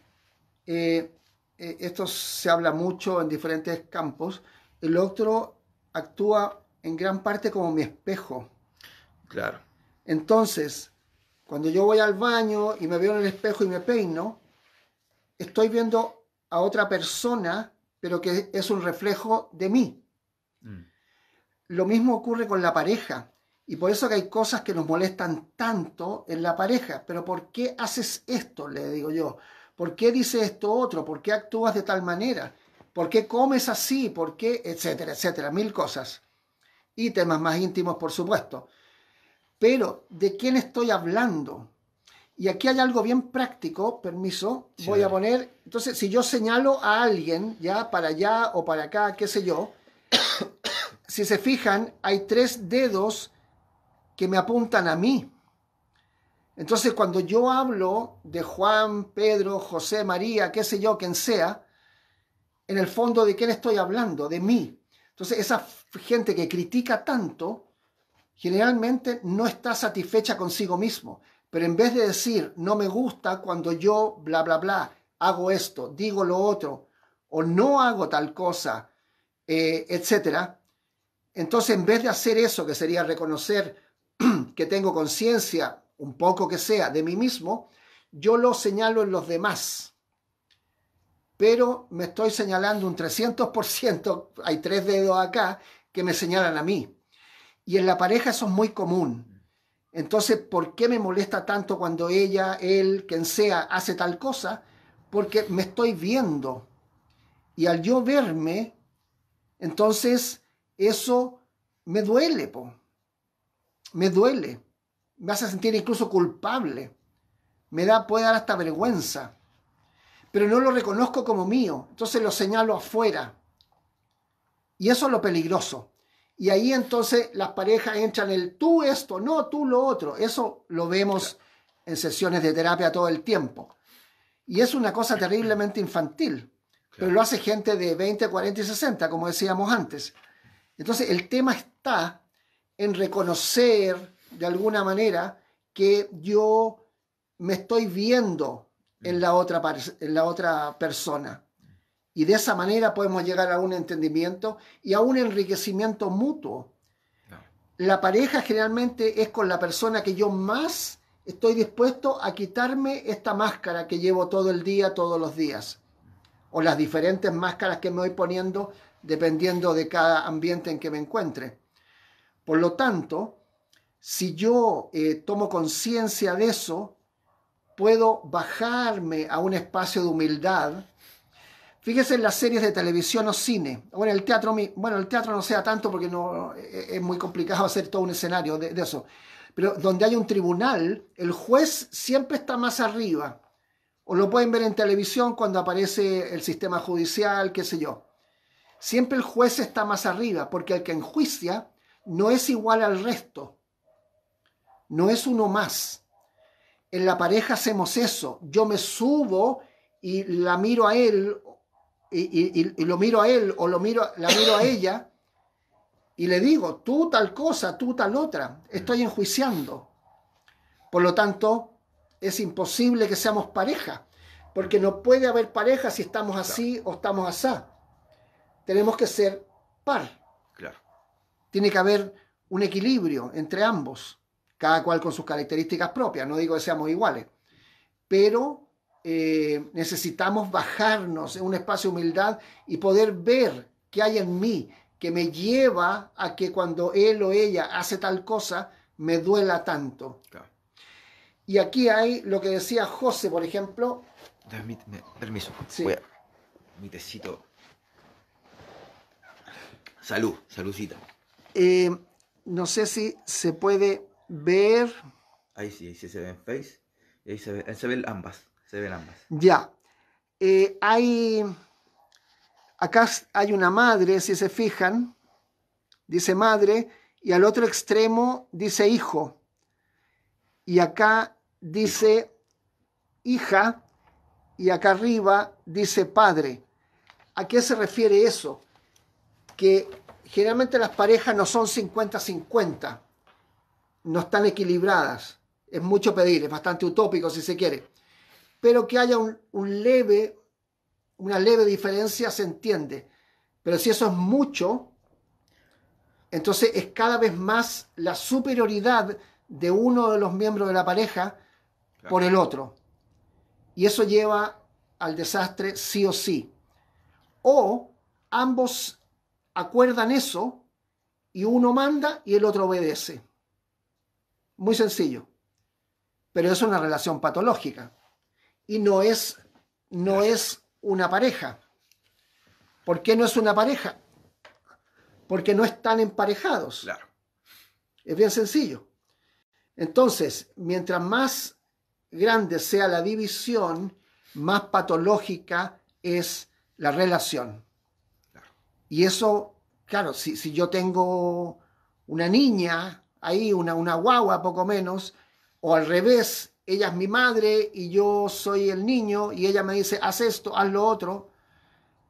eh, eh, esto se habla mucho en diferentes campos, el otro actúa en gran parte como mi espejo. Claro. Entonces, cuando yo voy al baño y me veo en el espejo y me peino, estoy viendo a otra persona, pero que es un reflejo de mí. Mm. Lo mismo ocurre con la pareja. Y por eso que hay cosas que nos molestan tanto en la pareja. Pero ¿por qué haces esto? Le digo yo. ¿Por qué dice esto otro? ¿Por qué actúas de tal manera? ¿Por qué comes así? ¿Por qué? Etcétera, etcétera. Mil cosas. Y temas más íntimos, por supuesto. Pero, ¿de quién estoy hablando? Y aquí hay algo bien práctico, permiso, voy a poner, entonces si yo señalo a alguien, ya para allá o para acá, qué sé yo, [coughs] si se fijan, hay tres dedos que me apuntan a mí. Entonces cuando yo hablo de Juan, Pedro, José, María, qué sé yo, quien sea, en el fondo de quién estoy hablando, de mí. Entonces, esa gente que critica tanto, generalmente no está satisfecha consigo mismo. Pero en vez de decir, no me gusta cuando yo, bla, bla, bla, hago esto, digo lo otro, o no hago tal cosa, eh, etcétera, entonces, en vez de hacer eso, que sería reconocer [clears throat] que tengo conciencia, un poco que sea, de mí mismo, yo lo señalo en los demás pero me estoy señalando un 300%, hay tres dedos acá que me señalan a mí. Y en la pareja eso es muy común. Entonces, ¿por qué me molesta tanto cuando ella, él, quien sea, hace tal cosa? Porque me estoy viendo. Y al yo verme, entonces eso me duele, me duele. Me hace sentir incluso culpable. Me da, puede dar hasta vergüenza pero no lo reconozco como mío, entonces lo señalo afuera. Y eso es lo peligroso. Y ahí entonces las parejas entran en el tú esto, no tú lo otro. Eso lo vemos en sesiones de terapia todo el tiempo. Y es una cosa terriblemente infantil, pero lo hace gente de 20, 40 y 60, como decíamos antes. Entonces el tema está en reconocer de alguna manera que yo me estoy viendo en la otra, la otra persona. Y de esa manera podemos llegar a un entendimiento y a un enriquecimiento mutuo. La pareja generalmente es con la persona que yo más estoy dispuesto a quitarme esta máscara que llevo todo el día, todos los días. O las diferentes máscaras que me voy poniendo dependiendo de cada ambiente en que me encuentre. Por lo tanto, si yo eh, tomo conciencia de eso, puedo bajarme a un espacio de humildad. Fíjese en las series de televisión o cine. Ahora el teatro, bueno, el teatro no sea tanto porque no, e, e, es muy complicado [laughs] hacer todo un escenario de, de eso. Pero donde hay un tribunal, el juez siempre está más arriba. O lo pueden ver en televisión cuando aparece el sistema judicial, qué sé yo. Siempre el juez está más arriba porque el que enjuicia no es igual al resto. No es uno más en la pareja hacemos eso. Yo me subo y la miro a él, y, lo miro a él, o lo miro, la miro a ella, y le digo, tú tal cosa, tú tal otra. Estoy enjuiciando. Por lo tanto, es imposible que seamos pareja, porque no puede haber pareja si estamos así o estamos asá. Tenemos que ser par. Claro. Tiene que haber un equilibrio entre ambos cada cual con sus características propias, no digo que seamos iguales, pero eh, necesitamos bajarnos en un espacio de humildad y poder ver qué hay en mí que me lleva a que cuando él o ella hace tal cosa, me duela tanto. Y aquí hay lo que decía José, por ejemplo. permiso. Voy mi tecito. Salud, saludcita. Eh, no sé si se puede ver. Ahí sí, sí se ven face. ahí se, se ven ambas. Se ven ambas. Ya. Eh, hay. Acá hay una madre, si se fijan. Dice madre. Y al otro extremo dice hijo. Y acá dice hija. Y acá arriba dice padre. ¿A qué se refiere eso? Que generalmente las parejas no son 50-50 no están equilibradas. Es mucho pedir, es bastante utópico si se quiere. Pero que haya un, leve, una leve diferencia se entiende. Pero si eso es mucho, entonces es cada vez más la superioridad de uno de los miembros de la pareja por el otro. Y eso lleva al desastre sí o sí. O ambos acuerdan eso y uno manda y el otro obedece. Muy sencillo. Pero es una relación patológica. Y no es, no es una pareja. ¿Por qué no es una pareja? Porque no están emparejados. Claro. Es bien sencillo. Entonces, mientras más grande sea la división, más patológica es la relación. Y eso, claro, si yo tengo una niña ahí una, una guagua poco menos, o al revés, ella es mi madre y yo soy el niño y ella me dice, haz esto, haz lo otro.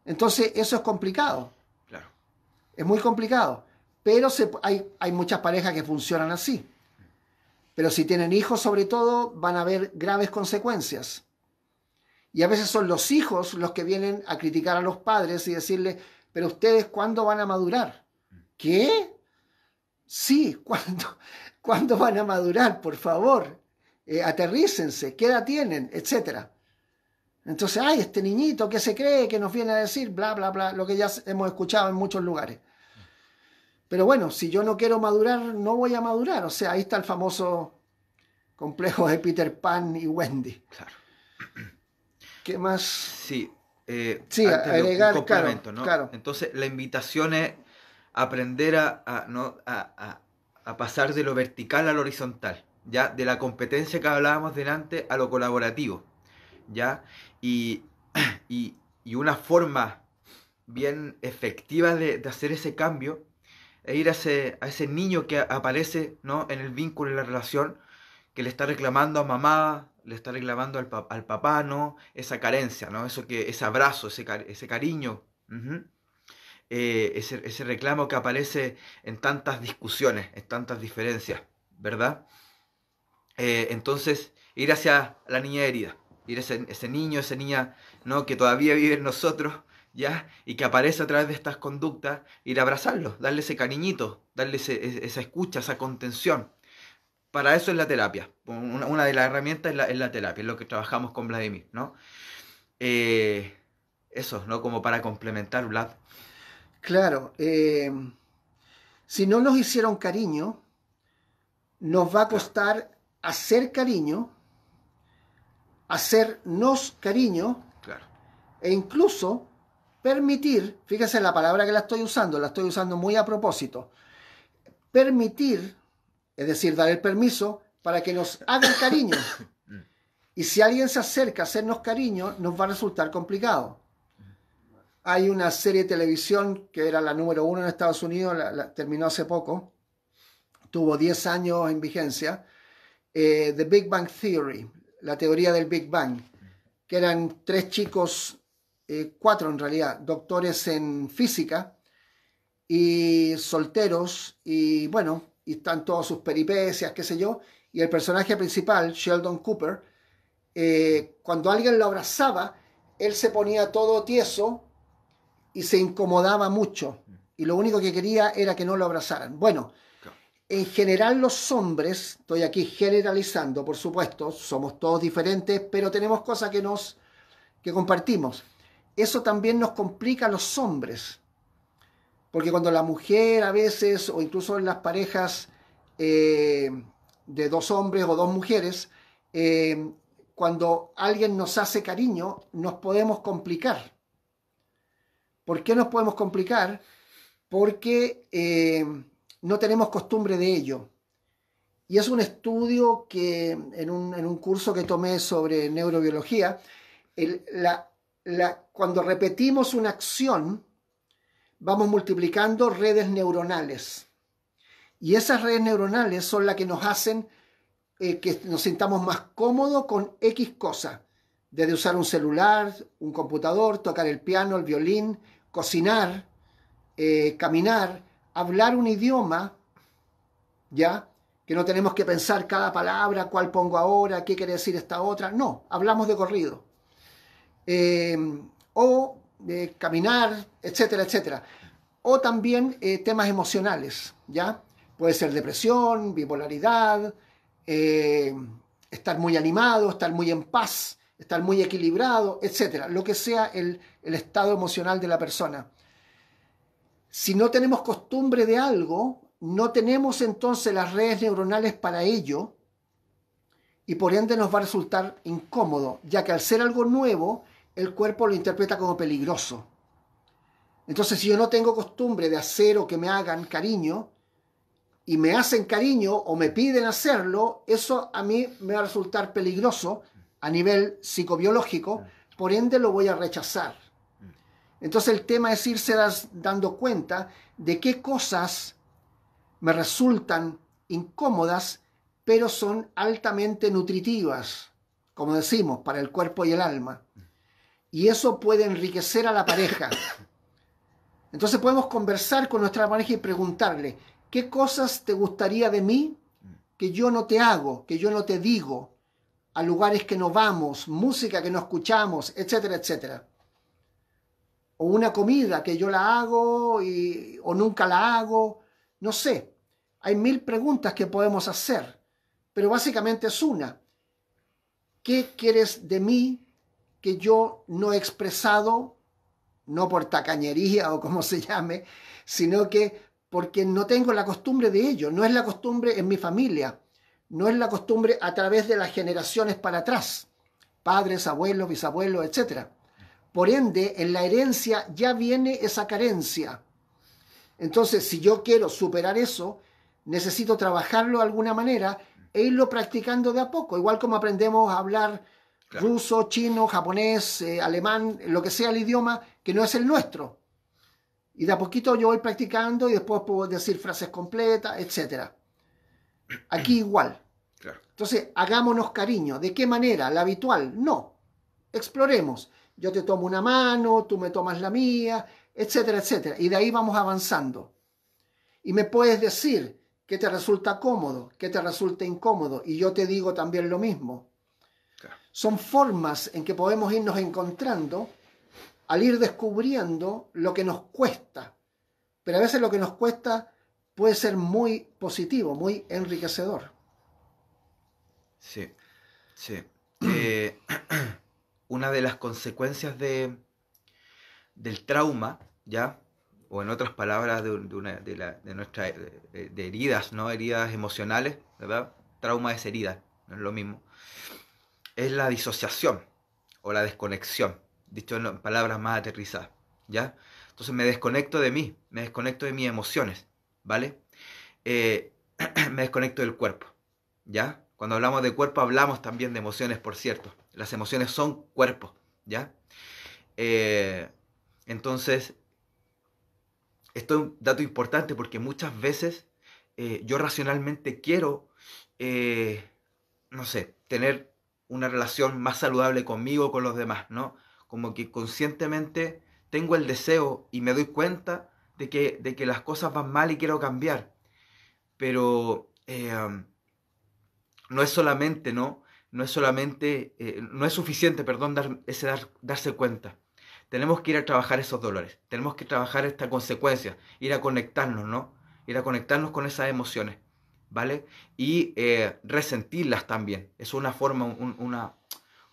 Entonces eso es complicado. Claro. Es muy complicado. Pero hay, hay muchas parejas que funcionan así. Pero si tienen hijos sobre todo, van a haber graves consecuencias. Y a veces son los hijos los que vienen a criticar a los padres y decirles, pero ustedes cuándo van a madurar? Mm. ¿Qué? Sí, [laughs] ¿cuándo, van a madurar? Por favor, eh, aterrícense, ¿qué edad tienen? Etcétera. Entonces, ay, este niñito que se cree que nos viene a decir, bla, bla, bla, lo que ya hemos escuchado en muchos lugares. Pero bueno, si yo no quiero madurar, no voy a madurar. O sea, ahí está el famoso complejo de Peter Pan y Wendy. Claro. ¿Qué más? Sí, eh, agregar, Entonces, la invitación es aprender a, ¿no? a, pasar de lo vertical a lo horizontal, ¿ya? De la competencia que hablábamos delante a lo colaborativo, ¿ya? Y, [clears throat] una forma bien efectiva de, hacer ese cambio es ir a ese, niño que aparece, ¿no? En el vínculo, en la relación, que le está reclamando a mamá, le está reclamando al, papá, ¿no? Esa carencia, ¿no? Eso que, ese abrazo, ese, ese cariño. Eh, ese, reclamo que aparece en tantas discusiones, en tantas diferencias, ¿verdad? Eh, entonces, ir hacia la niña herida, ir ese, ese niño, esa niña ¿no? que todavía vive en nosotros, ¿ya? Y que aparece a través de estas conductas, ir a abrazarlo, darle ese cariñito, darle esa escucha, esa contención. Para eso es la terapia. Una, de las herramientas es la, terapia, es lo que trabajamos con Vladimir, ¿no? Eh, eso, ¿no? Como para complementar, Vlad. Claro, eh, si no nos hicieron cariño, nos va a costar hacer cariño, hacernos cariño, e incluso permitir, fíjense la palabra que la estoy usando, la estoy usando muy a propósito, permitir, es decir, dar el permiso para que nos hagan cariño. [coughs] Mm. Y si alguien se acerca a hacernos cariño, nos va a resultar complicado. Hay una serie de televisión que era la número uno en Estados Unidos, la, terminó hace poco, tuvo 10 años en vigencia, eh, The Big Bang Theory, la teoría del Big Bang, que eran tres chicos, eh, cuatro en realidad, doctores en física y solteros y bueno, y están todas sus peripecias, qué sé yo, y el personaje principal, Sheldon Cooper, eh, cuando alguien lo abrazaba, él se ponía todo tieso y se incomodaba mucho y lo único que quería era que no lo abrazaran. Bueno, en general los hombres, estoy aquí generalizando, por supuesto, somos todos diferentes, pero tenemos cosas que nos que compartimos. Eso también nos complica a los hombres. Porque cuando la mujer a veces, o incluso en las parejas eh, de dos hombres o dos mujeres, eh, cuando alguien nos hace cariño, nos podemos complicar. ¿Por qué nos podemos complicar? Porque eh, no tenemos costumbre de ello. Y es un estudio que en un, curso que tomé sobre neurobiología, cuando repetimos una acción, vamos multiplicando redes neuronales. Y esas redes neuronales son las que nos hacen eh, que nos sintamos más cómodos con X cosa, desde usar un celular, un computador, tocar el piano, el violín, cocinar, eh, caminar, hablar un idioma, ¿ya? Que no tenemos que pensar cada palabra, cuál pongo ahora, qué quiere decir esta otra. No, hablamos de corrido. Eh, o de caminar, etcétera, etcétera. O también eh, temas emocionales, ¿ya? Puede ser depresión, bipolaridad, estar muy animado, estar muy en paz, estar muy equilibrado, etcétera, lo que sea el, el estado emocional de la persona. Si no tenemos costumbre de algo, no tenemos entonces las redes neuronales para ello y por ende nos va a resultar incómodo, ya que al ser algo nuevo, el cuerpo lo interpreta como peligroso. Entonces, si yo no tengo costumbre de hacer o que me hagan cariño, y me hacen cariño o me piden hacerlo, eso a mí me va a resultar peligroso a nivel psicobiológico, ah. por ende lo voy a rechazar. Mm. Entonces el tema es irse dando cuenta de qué cosas me resultan incómodas, pero son altamente nutritivas, como decimos, para el cuerpo y el alma. Y eso puede enriquecer a la pareja. [coughs] Entonces podemos conversar con nuestra pareja y preguntarle, ¿qué cosas te gustaría de mí mm. que yo no te hago, que yo no te digo? a lugares que no vamos, música que no escuchamos, etcétera, etcétera. O una comida que yo la hago y, o nunca la hago, no sé. Hay mil preguntas que podemos hacer, pero básicamente es una. ¿Qué quieres de mí que yo no he expresado, no por tacañería o como se llame, sino que porque no tengo la costumbre de ello, no es la costumbre en mi familia? no es la costumbre a través de las generaciones para atrás, padres, abuelos, bisabuelos, etc. Por ende, en la herencia ya viene esa carencia. Entonces, si yo quiero superar eso, necesito trabajarlo de alguna manera e irlo practicando de a poco, igual como aprendemos a hablar ruso, chino, japonés, eh, alemán, lo que sea el idioma que no es el nuestro. Y de a poquito yo voy practicando y después puedo decir frases completas, etcétera. Aquí igual. Entonces, hagámonos cariño. ¿De qué manera? ¿La habitual? No. Exploremos. Yo te tomo una mano, tú me tomas la mía, etcétera, etcétera. Y de ahí vamos avanzando. Y me puedes decir qué te resulta cómodo, qué te resulta incómodo. Y yo te digo también lo mismo. Son formas en que podemos irnos encontrando al ir descubriendo lo que nos cuesta. Pero a veces lo que nos cuesta puede ser muy positivo, muy enriquecedor. Sí, sí. [clears throat] Eh, [clears throat] una de las consecuencias de, del trauma, ¿ya? O en otras palabras, de, una, de, de, heridas, ¿no? Heridas emocionales, ¿verdad? Trauma es herida, no es lo mismo. Es la disociación o la desconexión, dicho en palabras más aterrizadas, ¿ya? Entonces me desconecto de mí, me desconecto de mis emociones. ¿vale? Eh, [clears throat] me desconecto del cuerpo, ¿ya? Cuando hablamos de cuerpo hablamos también de emociones, por cierto. Las emociones son cuerpo, ¿ya? Eh, entonces, esto es un dato importante porque muchas veces eh, yo racionalmente quiero, no sé, tener una relación más saludable conmigo, con los demás, ¿no? Como que conscientemente tengo el deseo y me doy cuenta de que, las cosas van mal y quiero cambiar. Pero em, no es solamente, ¿no? No es solamente, eh, no es suficiente, perdón, ese dar, darse cuenta. Tenemos que ir a trabajar esos dolores, tenemos que trabajar esta consecuencia, ir a conectarnos, ¿no? Ir a conectarnos con esas emociones, ¿vale? Y eh, resentirlas también. Es una forma, una,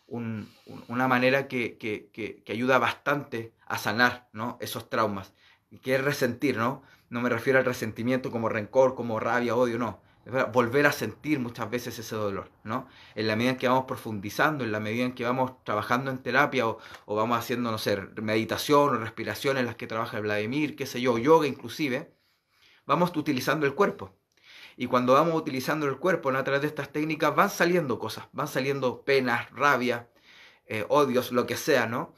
una manera que, ayuda bastante a sanar esos traumas que es resentir, ¿no? No me refiero al resentimiento como rencor, como rabia, odio, no. Es volver a sentir muchas veces ese dolor, ¿no? En la medida en que vamos profundizando, en la medida en que vamos trabajando en terapia o, vamos haciendo, no sé, meditación o respiración en las que trabaja Vladimir, qué sé yo, yoga inclusive, vamos utilizando el cuerpo. Y cuando vamos utilizando el cuerpo a través de estas técnicas van saliendo cosas, van saliendo penas, rabia, eh, odios, lo que sea, ¿no?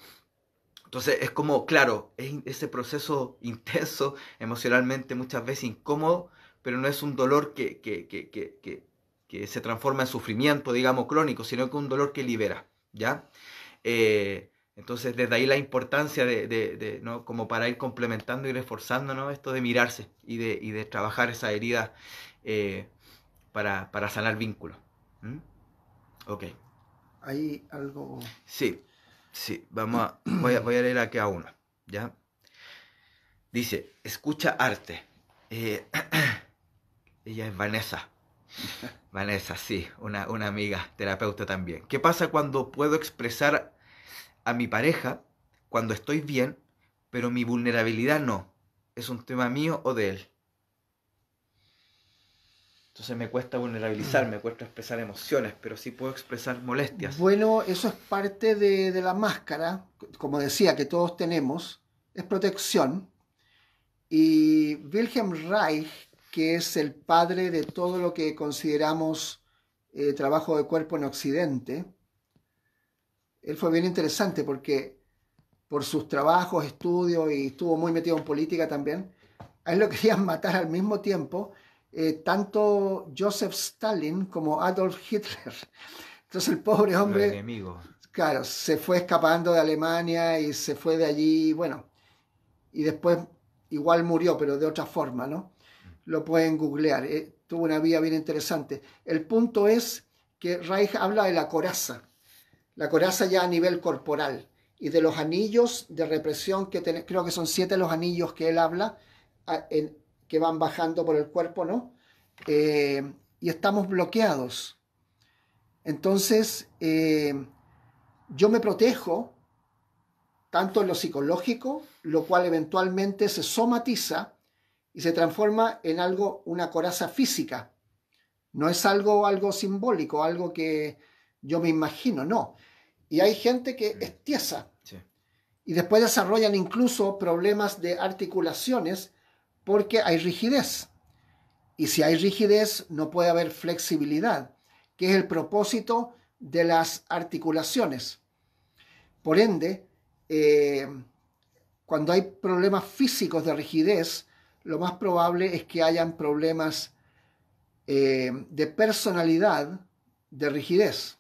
Entonces es como, claro, es ese proceso [laughs] intenso, emocionalmente muchas veces incómodo, pero no es un dolor que, que, se transforma en sufrimiento, digamos, crónico, sino que un dolor que libera, ¿ya? Eh, entonces, desde ahí la importancia de, ¿no? como para ir complementando y reforzando, ¿no? esto de mirarse y de, trabajar esa herida eh, para, sanar vínculos. Ok. ¿Hay algo? Sí. Sí, vamos a, voy, a, a leer aquí a uno, ¿ya? Dice, escucha arte. Eh, [clears throat] ella es Vanessa. [laughs] Vanessa, sí, una, una amiga, terapeuta también. ¿Qué pasa cuando puedo expresar a mi pareja cuando estoy bien, pero mi vulnerabilidad no? ¿Es un tema mío o de él? Entonces me cuesta vulnerabilizar, me cuesta expresar emociones, pero sí puedo expresar molestias. Bueno, eso es parte de, la máscara, como decía, que todos tenemos, es protección. Y Wilhelm Reich, que es el padre de todo lo que consideramos eh, trabajo de cuerpo en Occidente, él fue bien interesante porque por sus trabajos, estudios y estuvo muy metido en política también, a él lo [laughs] querían matar al mismo tiempo eh, tanto Joseph Stalin como Adolf Hitler. Entonces el pobre hombre, claro, se fue escapando de Alemania y se fue de allí, bueno, y después igual murió, pero de otra forma, ¿no? Lo pueden googlear, eh, tuvo una vida bien interesante. El punto es que Reich habla de la coraza, la coraza ya a nivel corporal y de los anillos de represión que creo que son siete los anillos que él habla que van bajando por el cuerpo, ¿no? Eh, y estamos bloqueados. Entonces, eh, yo me protejo tanto en lo psicológico, lo cual eventualmente se somatiza y se transforma en algo, una coraza física. No es algo, algo simbólico, algo que yo me imagino, no. Y hay gente que mm. es tiesa. Y después desarrollan incluso problemas de articulaciones porque hay rigidez. Y si hay rigidez, no puede haber flexibilidad, que es el propósito de las articulaciones. Por ende, eh, cuando hay problemas físicos de rigidez, lo más probable es que hayan problemas eh, de personalidad de rigidez.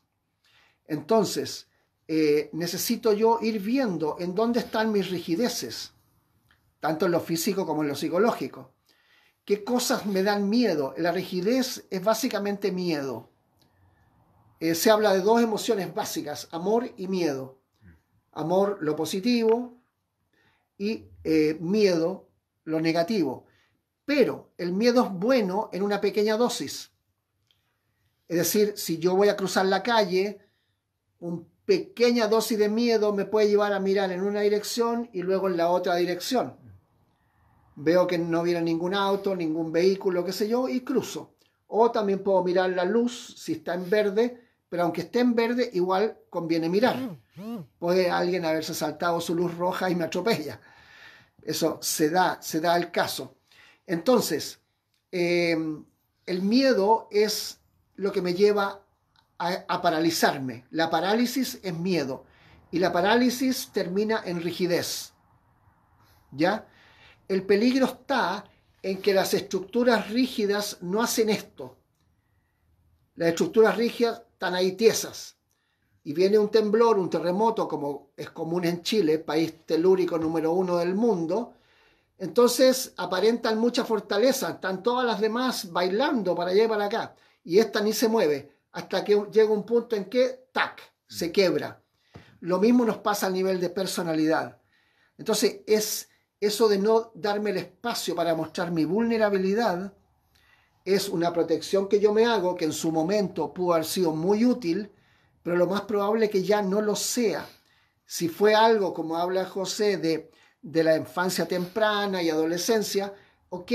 Entonces, eh, necesito yo ir viendo en dónde están mis rigideces tanto en lo físico como en lo psicológico. ¿Qué cosas me dan miedo? La rigidez es básicamente miedo. Eh, se habla de dos emociones básicas, amor y miedo. Amor, lo positivo, y eh, miedo, lo negativo. Pero el miedo es bueno en una pequeña dosis. Es decir, si yo voy a cruzar la calle, una pequeña dosis de miedo me puede llevar a mirar en una dirección y luego en la otra dirección veo que no viene ningún auto, ningún vehículo, qué sé yo, y cruzo. O también puedo mirar la luz si está en verde, pero aunque esté en verde, igual conviene mirar. Puede alguien haberse saltado su luz roja y me atropella. Eso se da, se da el caso. Entonces, eh, el miedo es lo que me lleva a, a paralizarme. La parálisis es miedo y la parálisis termina en rigidez. ¿Ya? El peligro está en que las estructuras rígidas no hacen esto. Las estructuras rígidas están ahí tiesas. Y viene un temblor, un terremoto, como es común en Chile, país telúrico número uno del mundo. Entonces aparentan mucha fortaleza, están todas las demás bailando para allá y para acá. Y esta ni se mueve hasta que llega un punto en que, tac, se mm. quebra. Lo mismo nos pasa a nivel de personalidad. Entonces es eso de no darme el espacio para mostrar mi vulnerabilidad es una protección que yo me hago que en su momento pudo haber sido muy útil, pero lo más probable que ya no lo sea. Si fue algo, como habla José, de, de la infancia temprana y adolescencia, ok,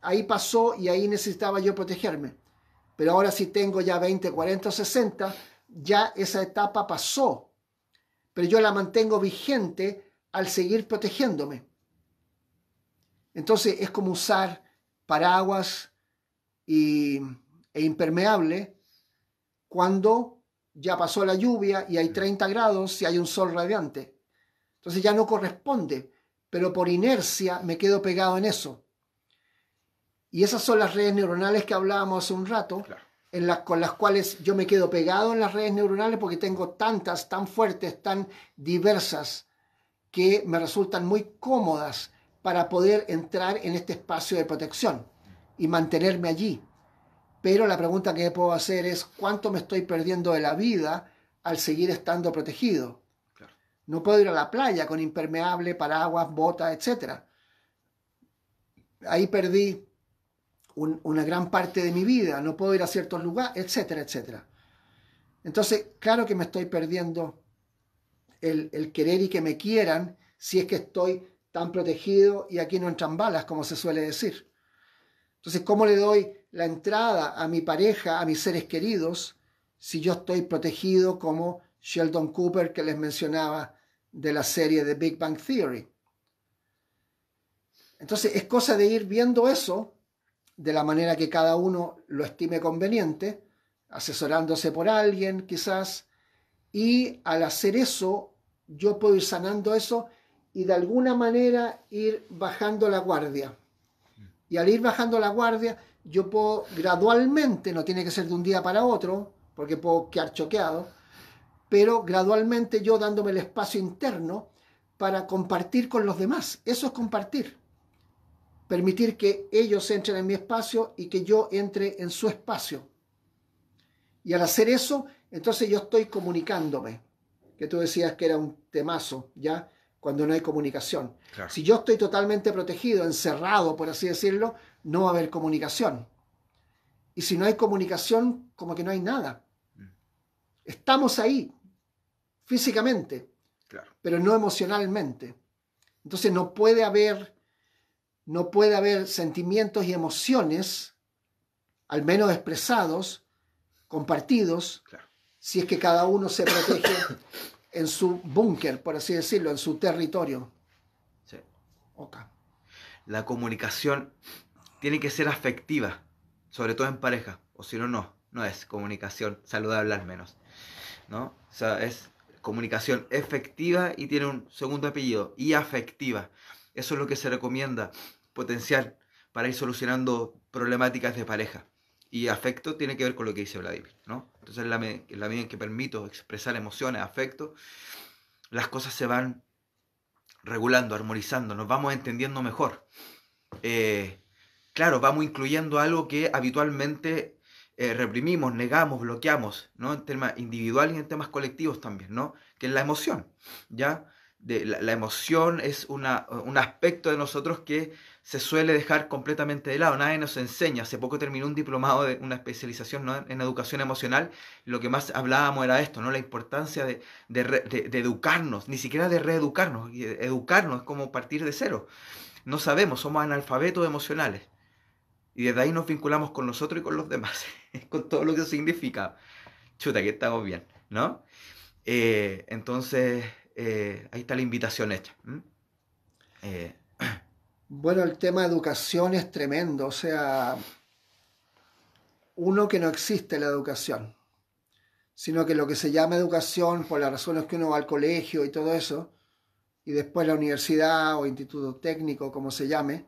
ahí pasó y ahí necesitaba yo protegerme. Pero ahora si tengo ya 20, 40 o 60, ya esa etapa pasó. Pero yo la mantengo vigente al seguir protegiéndome. Entonces es como usar paraguas y, e impermeable cuando ya pasó la lluvia y hay 30 grados y hay un sol radiante. Entonces ya no corresponde, pero por inercia me quedo pegado en eso. Y esas son las redes neuronales que hablábamos hace un rato, con las cuales yo me quedo pegado en las redes neuronales porque tengo tantas, tan fuertes, tan diversas, que me resultan muy cómodas para poder entrar en este espacio de protección y mantenerme allí. Pero la pregunta que puedo hacer es cuánto me estoy perdiendo de la vida al seguir estando protegido. No puedo ir a la playa con impermeable, paraguas, botas, etc. Ahí perdí una gran parte de mi vida, no puedo ir a ciertos lugares, etcétera, etcétera. Entonces, claro que me estoy perdiendo el, el querer y que me quieran si es que estoy tan protegido y aquí no entran balas, como se suele decir. Entonces, ¿cómo le doy la entrada a mi pareja, a mis seres queridos, si yo estoy protegido como Sheldon Cooper que les mencionaba de la serie de Big Bang Theory? Entonces, es cosa de ir viendo eso de la manera que cada uno lo estime conveniente, asesorándose por alguien quizás, y al hacer eso, yo puedo ir sanando eso y de alguna manera ir bajando la guardia. Y al ir bajando la guardia, yo puedo gradualmente, no tiene que ser de un día para otro, porque puedo quedar choqueado, pero gradualmente yo dándome el espacio interno para compartir con los demás. Eso es compartir. Permitir que ellos entren en mi espacio y que yo entre en su espacio. Y al hacer eso, entonces yo estoy comunicándome. Que tú decías que era un temazo, ¿ya? cuando no hay comunicación. Si yo estoy totalmente protegido, encerrado, por así decirlo, no va a haber comunicación. Y si no hay comunicación, como que no hay nada. Mm. Estamos ahí, físicamente, pero no emocionalmente. Entonces no puede haber, no puede haber sentimientos y emociones, al menos expresados, compartidos, si es que cada uno se protege [coughs] en su búnker, por así decirlo, en su territorio. Sí. Okay. La comunicación tiene que ser afectiva, sobre todo en pareja, o si no, no, no es comunicación saludable al menos. ¿no? O sea, es comunicación efectiva y tiene un segundo apellido, y afectiva. Eso es lo que se recomienda potenciar para ir solucionando problemáticas de pareja. Y afecto tiene que ver con lo que dice Vladimir, ¿no? Entonces, la, medida en que permito expresar emociones, afectos, las cosas se van regulando, armonizando, nos vamos entendiendo mejor. Eh, claro, vamos incluyendo algo que habitualmente eh, reprimimos, negamos, bloqueamos, ¿no? En temas individuales y en temas colectivos también, ¿no? Que es la emoción, ¿ya? De, la, emoción es un aspecto de nosotros que se suele dejar completamente de lado, nadie nos enseña. Hace poco terminó un diplomado de una especialización en educación emocional, lo que más hablábamos era esto, ¿no? la importancia de, educarnos, ni siquiera de reeducarnos, educarnos es como partir de cero. No sabemos, somos analfabetos emocionales. Y desde ahí nos vinculamos con nosotros y con los demás, [laughs] con todo lo que significa. Chuta, que estamos bien, ¿no? Eh, entonces, eh, ahí está la invitación hecha. Bueno, el tema de educación es tremendo, o sea, uno que no existe la educación, sino que lo que se llama educación, por las razones que uno va al colegio y todo eso, y después la universidad o instituto técnico, como se llame,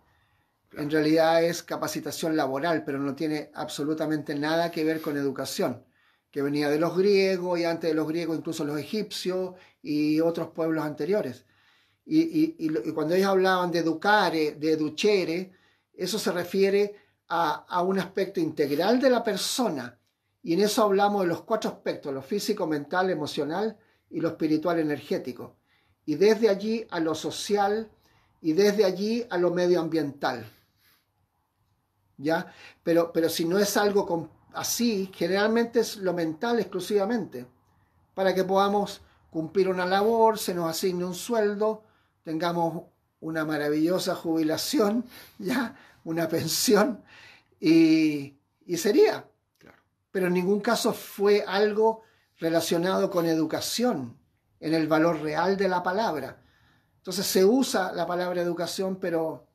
en realidad es capacitación laboral, pero no tiene absolutamente nada que ver con educación, que venía de los griegos y antes de los griegos incluso los egipcios y otros pueblos anteriores. Y, cuando ellos hablaban de educare, de educere, eso se refiere a, un aspecto integral de la persona. Y en eso hablamos de los cuatro aspectos, lo físico, mental, emocional y lo espiritual energético. Y desde allí a lo social y desde allí a lo medioambiental. ¿Ya? Pero, pero si no es algo así, generalmente es lo mental exclusivamente. Para que podamos cumplir una labor, se nos asigne un sueldo, tengamos una maravillosa jubilación, [laughs] ya, una pensión, y, y sería. Claro. Pero en ningún caso fue algo relacionado con educación, en el valor real de la palabra. Entonces se usa la palabra educación, pero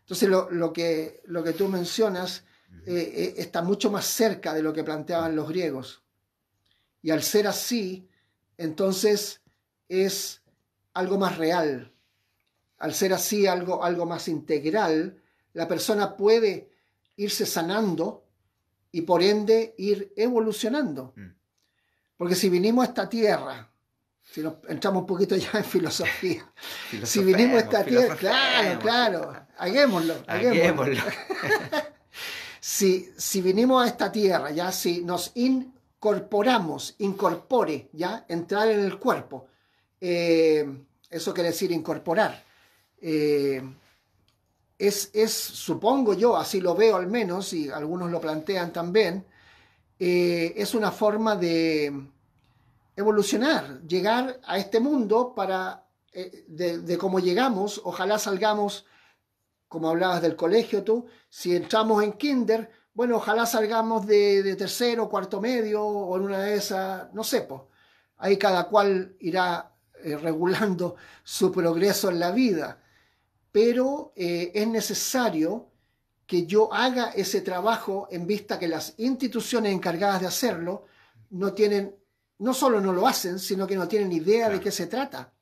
entonces lo, lo que, lo que tú mencionas eh, eh, está mucho más cerca de lo que planteaban los griegos. Y al ser así, entonces es algo más real, al ser así algo, algo más integral, la persona puede irse sanando y por ende ir evolucionando. Mm. Porque si vinimos a esta tierra, si nos entramos un poquito ya en filosofía, [laughs] si vinimos a esta tierra, claro, claro, hagámoslo, [laughs] si, vinimos a esta tierra, ya si nos incorporamos, incorpore, ya entrar en el cuerpo, eh, eso quiere decir incorporar eh, es, supongo yo, así lo veo al menos, y algunos lo plantean también, eh, es una forma de evolucionar, llegar a este mundo para, eh, de, cómo llegamos, ojalá salgamos, como hablabas del colegio tú, si entramos en kinder, bueno, ojalá salgamos de, de tercero, cuarto medio, o en una de esas, no sé, pues, ahí cada cual irá regulando su progreso en la vida pero eh, es necesario que yo haga ese trabajo en vista que las instituciones encargadas de hacerlo no tienen, no solo no lo hacen, sino que no tienen idea de qué se trata.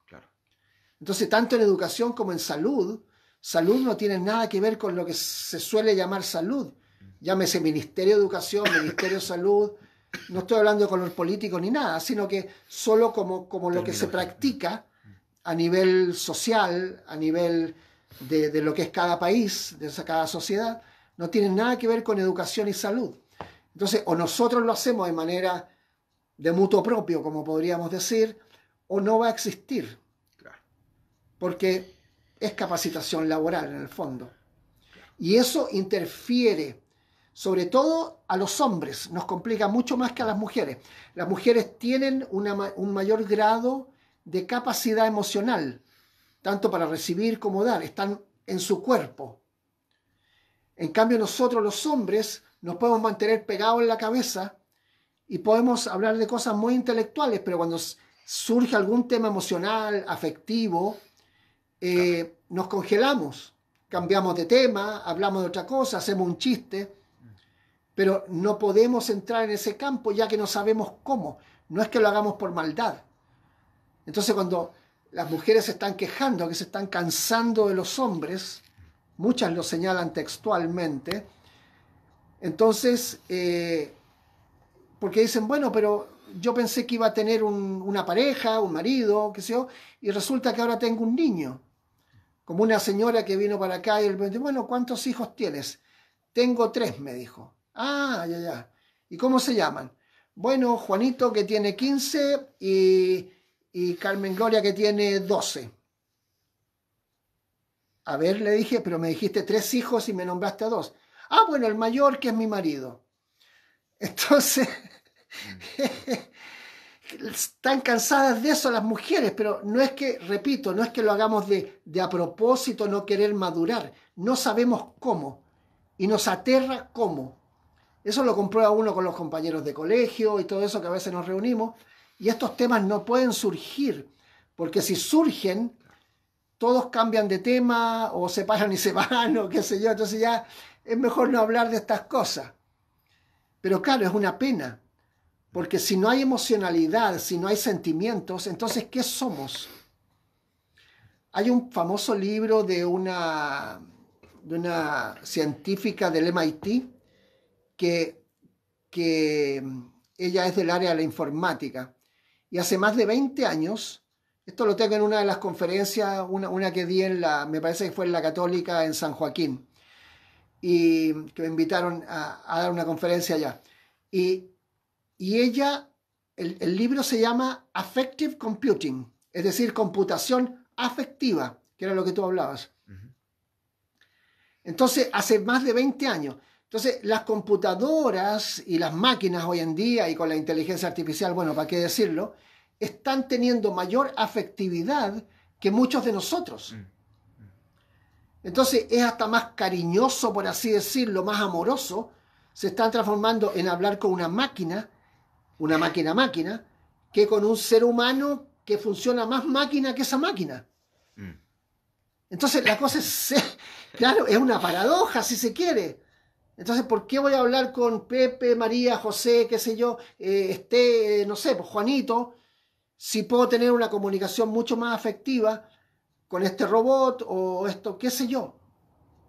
Entonces, tanto en educación como en salud, salud no tiene nada que ver con lo que se suele llamar salud. Llámese Ministerio de Educación, [coughs] Ministerio de Salud, no estoy hablando con los políticos ni nada, sino que solo como lo que se practica a nivel social, a nivel de, lo que es cada país, de cada sociedad, no tiene nada que ver con educación y salud. Entonces, o nosotros lo hacemos de manera de mutuo propio, como podríamos decir, o no va a existir. Porque es capacitación laboral en el fondo. Y eso interfiere, sobre todo a los hombres, nos complica mucho más que a las mujeres. Las mujeres tienen un mayor grado de capacidad emocional tanto para recibir como dar, están en su cuerpo. En cambio, nosotros los hombres nos podemos mantener pegados en la cabeza y podemos hablar de cosas muy intelectuales, pero cuando surge algún tema emocional, afectivo, eh, nos congelamos, cambiamos de tema, hablamos de otra cosa, hacemos un chiste, pero no podemos entrar en ese campo ya que no sabemos cómo. No es que lo hagamos por maldad. Entonces cuando las mujeres se están quejando, que se están cansando de los hombres, muchas lo señalan textualmente, entonces, eh, porque dicen, bueno, pero yo pensé que iba a tener una pareja, un marido, qué sé yo, y resulta que ahora tengo un niño. Como una señora que vino para acá y le pregunté, bueno, ¿cuántos hijos tienes? Tengo tres, me dijo. Ah, ya, ya. ¿Y cómo se llaman? Bueno, Juanito que tiene 15 y y Carmen Gloria que tiene 12. A ver, le dije, pero me dijiste tres hijos y me nombraste a dos. Ah, bueno, el mayor que es mi marido. Entonces, [laughs] están cansadas de eso las mujeres, pero no es que, repito, no es que lo hagamos de, de a propósito no querer madurar. No sabemos cómo y nos aterra cómo. Eso lo comprueba uno con los compañeros de colegio y todo eso que a veces nos reunimos y estos temas no pueden surgir, porque si surgen, todos cambian de tema o se paran y se [laughs] van o qué sé yo. Entonces ya es mejor no hablar de estas cosas. Pero claro, es una pena, porque si no hay emocionalidad, si no hay sentimientos, entonces ¿qué somos? Hay un famoso libro de una, de una científica del MIT que, que ella es del área de la informática y hace más de 20 años, esto lo tengo en una de las conferencias, una, que di en la, me parece que fue en la católica en San Joaquín, y que me invitaron a, dar una conferencia allá. Y, ella, el, el libro se llama Affective Computing, es decir, computación afectiva, que era lo que tú hablabas. Entonces, hace más de 20 años. Entonces, las computadoras y las máquinas hoy en día, y con la inteligencia artificial, bueno, ¿para qué decirlo? Están teniendo mayor afectividad que muchos de nosotros. Mm, mm. Entonces, es hasta más cariñoso, por así decirlo, más amoroso. Se están transformando en hablar con una máquina, una máquina-máquina, que con un ser humano que funciona más máquina que esa máquina. Mm. Entonces, la cosa es, [laughs] claro, es una paradoja, si se quiere entonces, ¿por qué voy a hablar con Pepe, María, José, qué sé yo, eh, este, eh, no sé, pues, Juanito, si puedo tener una comunicación mucho más afectiva con este robot o esto, qué sé yo,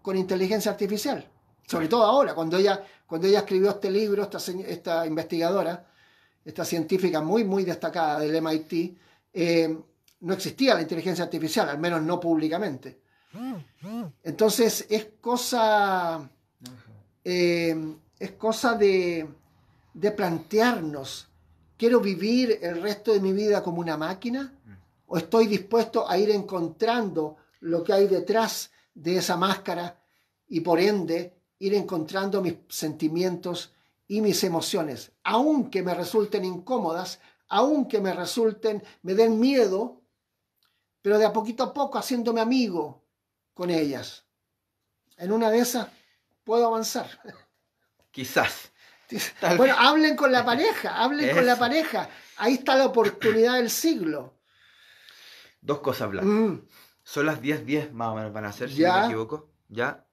con inteligencia artificial? Sobre todo ahora, cuando ella, cuando ella escribió este libro, esta, investigadora, esta científica muy, muy destacada del MIT, eh, no existía la inteligencia artificial, al menos no públicamente. Mm, mm. Entonces, es cosa eh, es cosa de, de plantearnos, ¿quiero vivir el resto de mi vida como una máquina? ¿O estoy dispuesto a ir encontrando lo que hay detrás de esa máscara y por ende ir encontrando mis sentimientos y mis emociones, aunque me resulten incómodas, aunque me resulten, me den miedo, pero de a poquito a poco haciéndome amigo con ellas. En una de esas puedo avanzar. Quizás. bueno, hablen con la pareja, hablen con la pareja. Ahí está la oportunidad del siglo. Dos cosas, hablan mm. Son las 10.10 10 más o menos van a ser, si no me equivoco. Ya. ¿Cuánta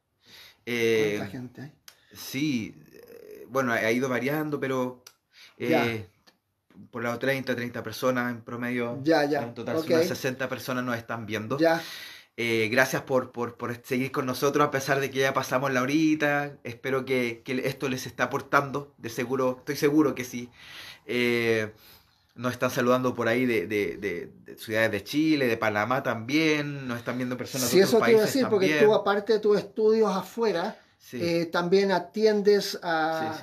eh, gente hay? Sí, eh, bueno, ha ido variando, pero eh, por las 30, 30 personas en promedio. Ya, ya. En total, unas 60 personas nos están viendo. Ya. Eh, gracias por, seguir con nosotros a pesar de que ya pasamos la horita. Espero que, esto les está aportando. De seguro, estoy seguro que sí. Eh, nos están saludando por ahí de, ciudades de Chile, de Panamá también. Nos están viendo personas de otros países. Sí, eso porque tú, aparte de tus estudios afuera, eh, también atiendes a,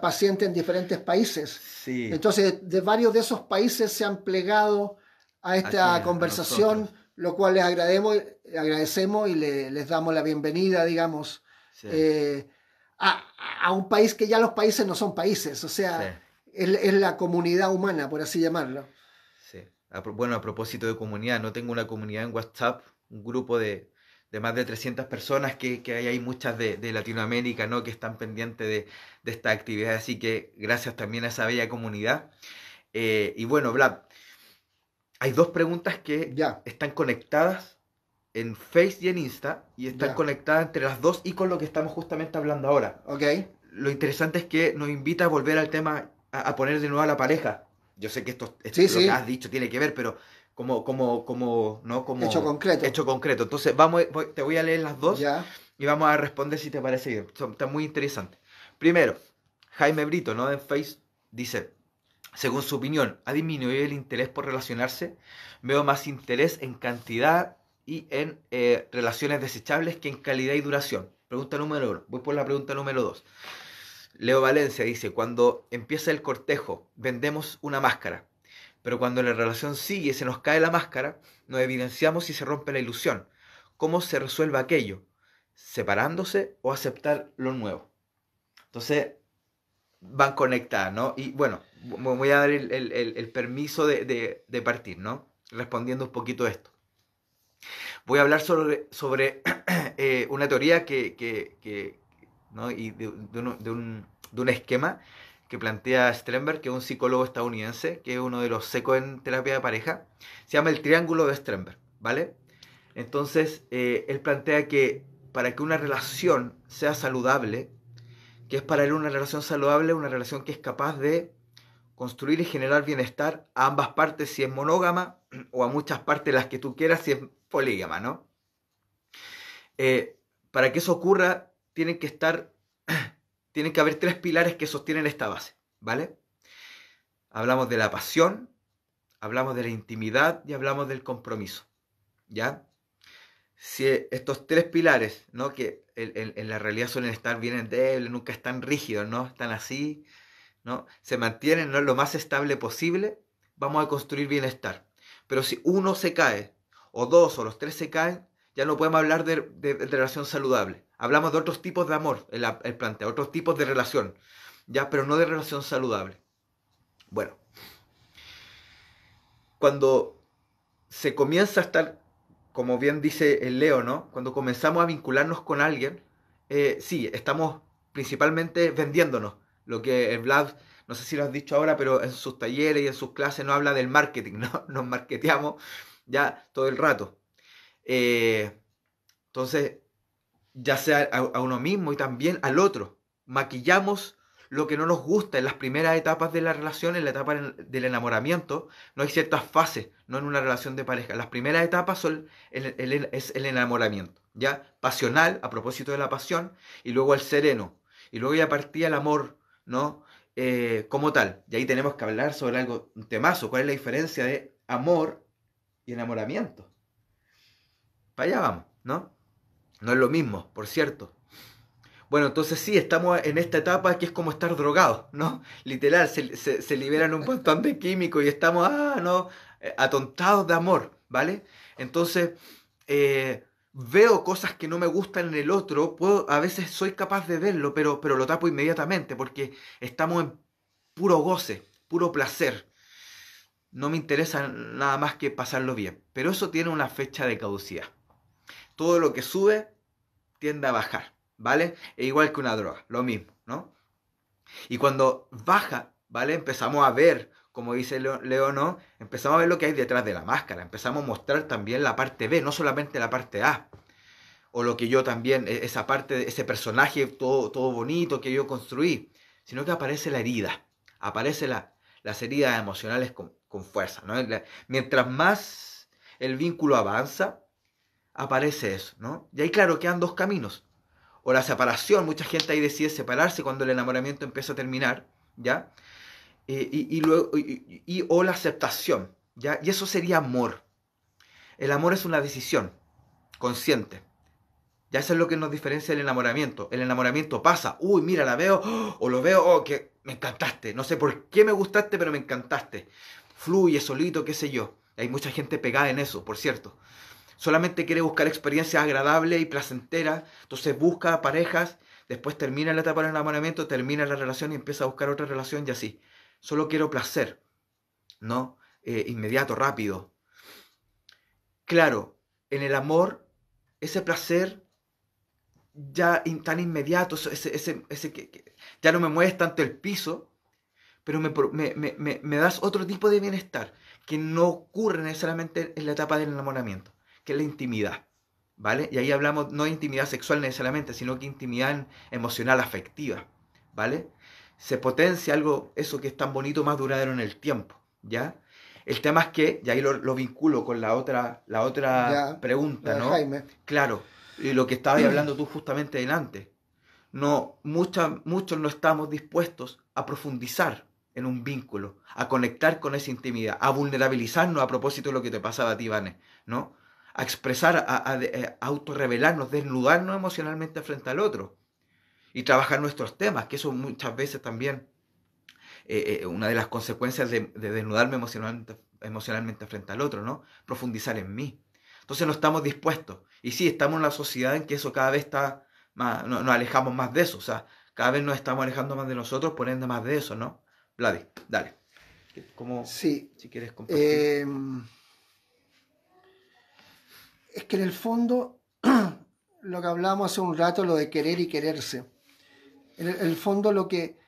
pacientes en diferentes países. Entonces, de varios de esos países se han plegado a esta conversación lo cual les agradecemos, agradecemos y les damos la bienvenida, digamos, eh, a, un país que ya los países no son países, o sea, es, la comunidad humana, por así llamarlo. Sí. bueno, a propósito de comunidad, no tengo una comunidad en WhatsApp, un grupo de, más de 300 personas que, hay, hay muchas de, Latinoamérica, ¿no? Que están pendientes de, esta actividad, así que gracias también a esa bella comunidad. Eh, y bueno, Vlad, hay dos preguntas que ya. están conectadas en Face y en Insta y están conectadas entre las dos y con lo que estamos justamente hablando ahora. Ok. Lo interesante es que nos invita a volver al tema, a, poner de nuevo a la pareja. Yo sé que esto, que has dicho tiene que ver, pero como, como, como, ¿no? Como hecho concreto. Hecho concreto. Entonces, vamos, te voy a leer las dos y vamos a responder si te parece bien. está muy interesante. Primero, Jaime Brito, ¿no? En Face dice, según su opinión, ¿ha disminuido el interés por relacionarse? Veo más interés en cantidad y en eh, relaciones desechables que en calidad y duración. Pregunta número uno. Voy por la pregunta número dos. Leo Valencia dice, cuando empieza el cortejo, vendemos una máscara, pero cuando la relación sigue y se nos cae la máscara, nos evidenciamos y se rompe la ilusión. ¿Cómo se resuelve aquello? ¿Separándose o aceptar lo nuevo? Entonces, van conectadas, ¿no? Y bueno, voy a dar el, permiso de, partir, ¿no? Respondiendo un poquito esto. Voy a hablar sobre, sobre [clears throat] eh, una teoría que, que, y de, un, esquema que plantea Strenberg, que es un psicólogo estadounidense, que es uno de los secos en terapia de pareja. Se llama el triángulo de Stremberg, ¿vale? Entonces, eh, él plantea que para que una relación sea saludable, que es para él una relación saludable, una relación que es capaz de construir y generar bienestar a ambas partes si es monógama [clears throat] o a muchas partes las que tú quieras si es polígama, ¿no? Eh, para que eso ocurra, tienen que estar, [clears throat] tienen que haber tres pilares que sostienen esta base, ¿vale? Hablamos de la pasión, hablamos de la intimidad y hablamos del compromiso, ¿ya? Si estos tres pilares, ¿no? Que en, la realidad suelen estar bien endebles, nunca están rígidos, ¿no? Están así, se mantienen lo más estable posible, vamos a construir bienestar. Pero si uno se cae, o dos o los tres se caen, ya no podemos hablar de, relación saludable. Hablamos de otros tipos de amor, el, plantea, otros tipos de relación, ya, pero no de relación saludable. Bueno, cuando se comienza a estar, como bien dice el Leo, ¿no? Cuando comenzamos a vincularnos con alguien, eh, sí, estamos principalmente vendiéndonos, lo que el Vlad, no sé si lo has dicho ahora, pero en sus talleres y en sus clases no habla del marketing, [laughs] ¿no? Nos marketeamos ya todo el rato. Eh, entonces, ya sea a, uno mismo y también al otro, maquillamos lo que no nos gusta en las primeras etapas de la relación, en la etapa del enamoramiento, no hay ciertas fases, no en una relación de pareja. Las primeras etapas son el, es el enamoramiento, ¿ya? Pasional, a propósito de la pasión, y luego el sereno. Y luego ya partía el amor ¿no? Eh, como tal. Y ahí tenemos que hablar sobre algo, un temazo, cuál es la diferencia de amor y enamoramiento. Para allá vamos, ¿no? No es lo mismo, por cierto. Bueno, entonces sí, estamos en esta etapa que es como estar drogado, ¿no? [laughs] Literal, se, se, se liberan un montón de químicos y estamos, ah, no, eh, atontados de amor, ¿vale? Entonces, eh, veo cosas que no me gustan en el otro, puedo, a veces soy capaz de verlo, pero, pero lo tapo inmediatamente porque estamos en puro goce, puro placer. No me interesa nada más que pasarlo bien. Pero eso tiene una fecha de caducidad. Todo lo que sube tiende a bajar, ¿vale? Es igual que una droga, lo mismo, ¿no? Y cuando baja, ¿vale? Empezamos a ver como dice no empezamos a ver lo que hay detrás de la máscara, empezamos a mostrar también la parte B, no solamente la parte A. O lo que yo también, e-, esa parte, ese personaje todo, todo bonito que yo construí, sino que aparece la herida, aparece la, las heridas emocionales con, fuerza. ¿no? Mientras más el vínculo avanza, aparece eso. ¿no? Y ahí claro quedan dos caminos. O la separación, mucha gente ahí decide separarse cuando el enamoramiento empieza a terminar, ¿ya? Eh, y, luego, y, o la aceptación. ¿ya? Y eso sería amor. El amor es una decisión consciente. Ya eso es lo que nos diferencia del enamoramiento. El enamoramiento pasa, uy, mira, la veo, [gasps] o lo veo, oh, que me encantaste. No sé por qué me gustaste, pero me encantaste. Fluye solito, qué sé yo. Hay mucha gente pegada en eso, por cierto. Solamente quiere buscar experiencias agradables y placenteras. Entonces busca parejas, después termina la etapa del enamoramiento, termina la relación y empieza a buscar otra relación y así. Solo quiero placer, ¿no? Eh, inmediato, rápido. Claro, en el amor, ese placer ya tan inmediato, ese, que, ya no me mueves tanto el piso, pero me, das otro tipo de bienestar que no ocurre necesariamente en la etapa del enamoramiento, que es la intimidad. ¿Vale? Y ahí hablamos no de intimidad sexual necesariamente, sino que intimidad emocional, afectiva. ¿Vale? se potencia algo, eso que es tan bonito, más duradero en el tiempo, ¿ya? El tema es que, y ahí lo, lo vinculo con la otra, la otra pregunta, ¿no? Jaime. Claro, y lo que estabas hablando tú justamente delante. No, mucha, muchos no estamos dispuestos a profundizar en un vínculo, a conectar con esa intimidad, a vulnerabilizarnos a propósito de lo que te pasaba a ti, Vane. ¿no? A expresar, a, a, a eh, autorrevelarnos, desnudarnos emocionalmente frente al otro y trabajar nuestros temas, que eso muchas veces también eh, eh una de las consecuencias de, desnudarme emocionalmente, emocionalmente, frente al otro, ¿no? Profundizar en mí. Entonces no estamos dispuestos. Y sí, estamos en una sociedad en que eso cada vez está más, nos alejamos más de eso, o sea, cada vez nos estamos alejando más de nosotros, poniendo más de eso, ¿no? Vladi, dale. Como, sí. Si quieres compartir. Em, es que en el fondo, [clears throat] lo que hablábamos hace un rato, lo de querer y quererse en el, fondo lo que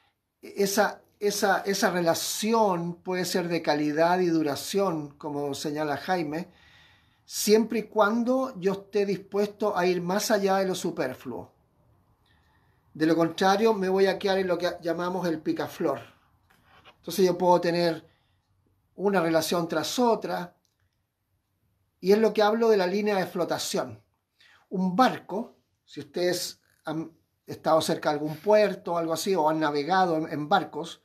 esa, esa, esa relación puede ser de calidad y duración, como señala Jaime, siempre y cuando yo esté dispuesto a ir más allá de lo superfluo. De lo contrario, me voy a quedar en lo que llamamos el picaflor. Entonces yo puedo tener una relación tras otra, y es lo que hablo de la línea de flotación. Un barco, si ustedes han, estado cerca de algún puerto, o algo así, o han navegado en, barcos,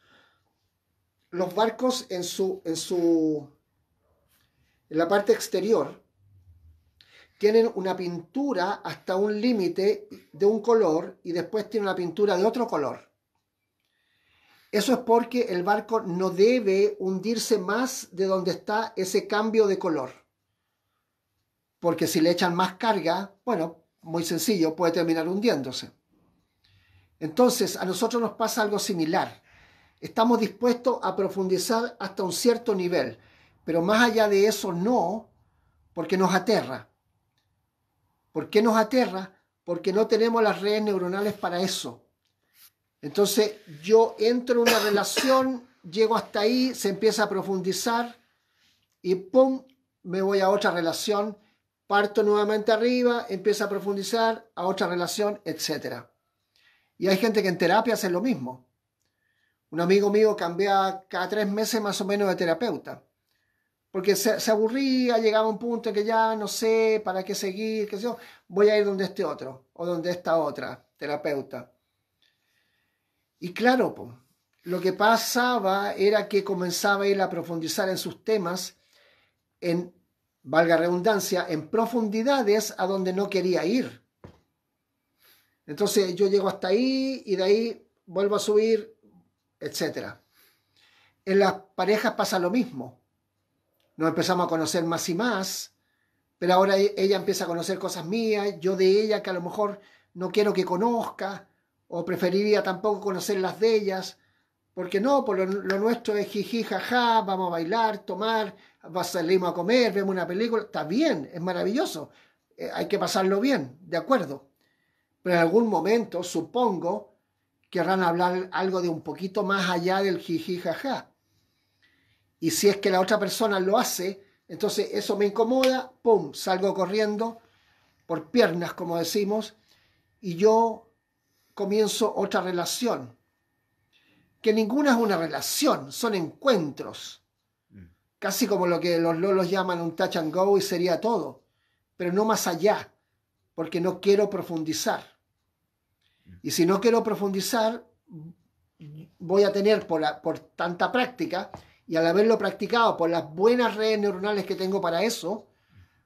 los barcos en su, en su, en la parte exterior, tienen una pintura hasta un límite de un color y después tienen una pintura de otro color. Eso es porque el barco no debe hundirse más de donde está ese cambio de color. Porque si le echan más carga, bueno, muy sencillo, puede terminar hundiéndose. Entonces, a nosotros nos pasa algo similar. Estamos dispuestos a profundizar hasta un cierto nivel, pero más allá de eso no, porque nos aterra. ¿Por qué nos aterra? Porque no tenemos las redes neuronales para eso. Entonces, yo entro en una relación, llego hasta ahí, se empieza a profundizar y ¡pum! me voy a otra relación, parto nuevamente arriba, empieza a profundizar a otra relación, etcétera. Y hay gente que en terapia hace lo mismo. Un amigo mío cambia cada tres meses más o menos de terapeuta. Porque se, aburría, llegaba a un punto que ya no sé para qué seguir, qué yo. Voy a ir donde este otro o donde esta otra terapeuta. Y claro, lo que pasaba era que comenzaba a ir a profundizar en sus temas, en, valga redundancia, en profundidades a donde no quería ir. Entonces yo llego hasta ahí y de ahí vuelvo a subir, etc. En las parejas pasa lo mismo. Nos empezamos a conocer más y más, pero ahora e-, ella empieza a conocer cosas mías, yo de ella que a lo mejor no quiero que conozca, o preferiría tampoco conocer las de ellas, porque no, por lo, nuestro es jiji, jaja, vamos a bailar, tomar, salimos a comer, vemos una película, está bien, es maravilloso, eh, hay que pasarlo bien, de acuerdo pero en algún momento supongo querrán hablar algo de un poquito más allá del jiji jaja. Y si es que la otra persona lo hace, entonces eso me incomoda, pum, salgo corriendo por piernas, como decimos, y yo comienzo otra relación. Que ninguna es una relación, son encuentros. Mm. Casi como lo que los lolos llaman un touch and go y sería todo, pero no más allá, porque no quiero profundizar. Y si no quiero profundizar, voy a tener por, tanta práctica y al haberlo practicado por las buenas redes neuronales que tengo para eso,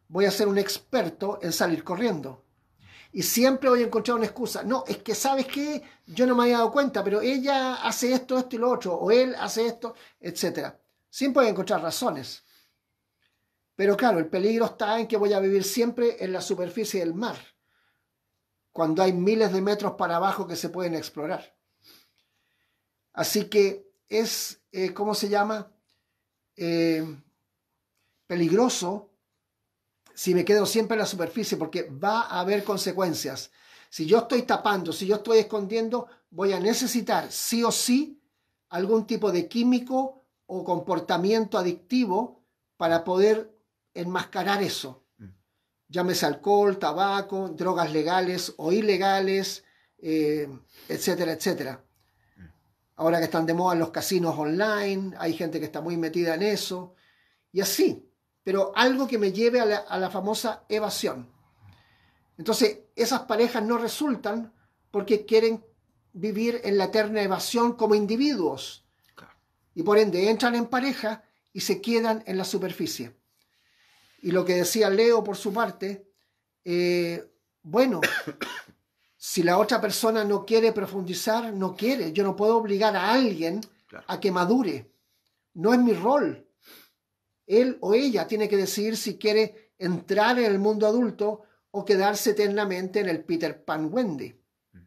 voy a ser un experto en salir corriendo. Y siempre voy a encontrar una excusa. No, es que sabes que yo no me había dado cuenta, pero ella hace esto, esto y lo otro, o él hace esto, etc. Siempre voy a encontrar razones. Pero claro, el peligro está en que voy a vivir siempre en la superficie del mar cuando hay miles de metros para abajo que se pueden explorar. Así que es, eh, ¿cómo se llama? Eh, peligroso si me quedo siempre en la superficie porque va a haber consecuencias. Si yo estoy tapando, si yo estoy escondiendo, voy a necesitar sí o sí algún tipo de químico o comportamiento adictivo para poder enmascarar eso llámese alcohol, tabaco, drogas legales o ilegales, eh, etcétera, etcétera. Ahora que están de moda los casinos online, hay gente que está muy metida en eso, y así, pero algo que me lleve a la famosa evasión. Entonces, esas parejas no resultan porque quieren vivir en la eterna evasión como individuos, y por ende entran en pareja y se quedan en la superficie. Y lo que decía Leo por su parte, eh, bueno, [coughs] si la otra persona no quiere profundizar, no quiere. Yo no puedo obligar a alguien a que madure. No es mi rol. Él o ella tiene que decidir si quiere entrar en el mundo adulto o quedarse eternamente en el Peter Pan Wendy. Mm.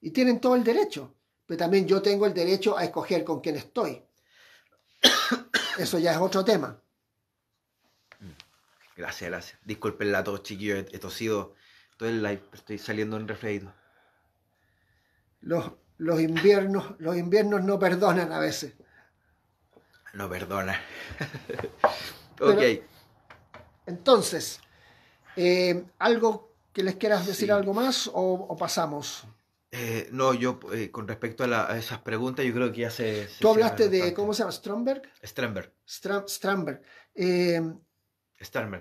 Y tienen todo el derecho, pero también yo tengo el derecho a escoger con quién estoy. [coughs] Eso ya es otro tema. Gracias, gracias. Disculpen la tos, chiquillos, he, tosido todo el live, estoy saliendo en refleído. Los, los inviernos, los inviernos no perdonan a veces. No perdonan. [laughs] ok. entonces, eh, ¿algo que les quieras decir algo más o, pasamos? Eh, no, yo eh, con respecto a, esas preguntas, yo creo que ya se... Tú hablaste de, ¿cómo se llama? Stromberg. Stromberg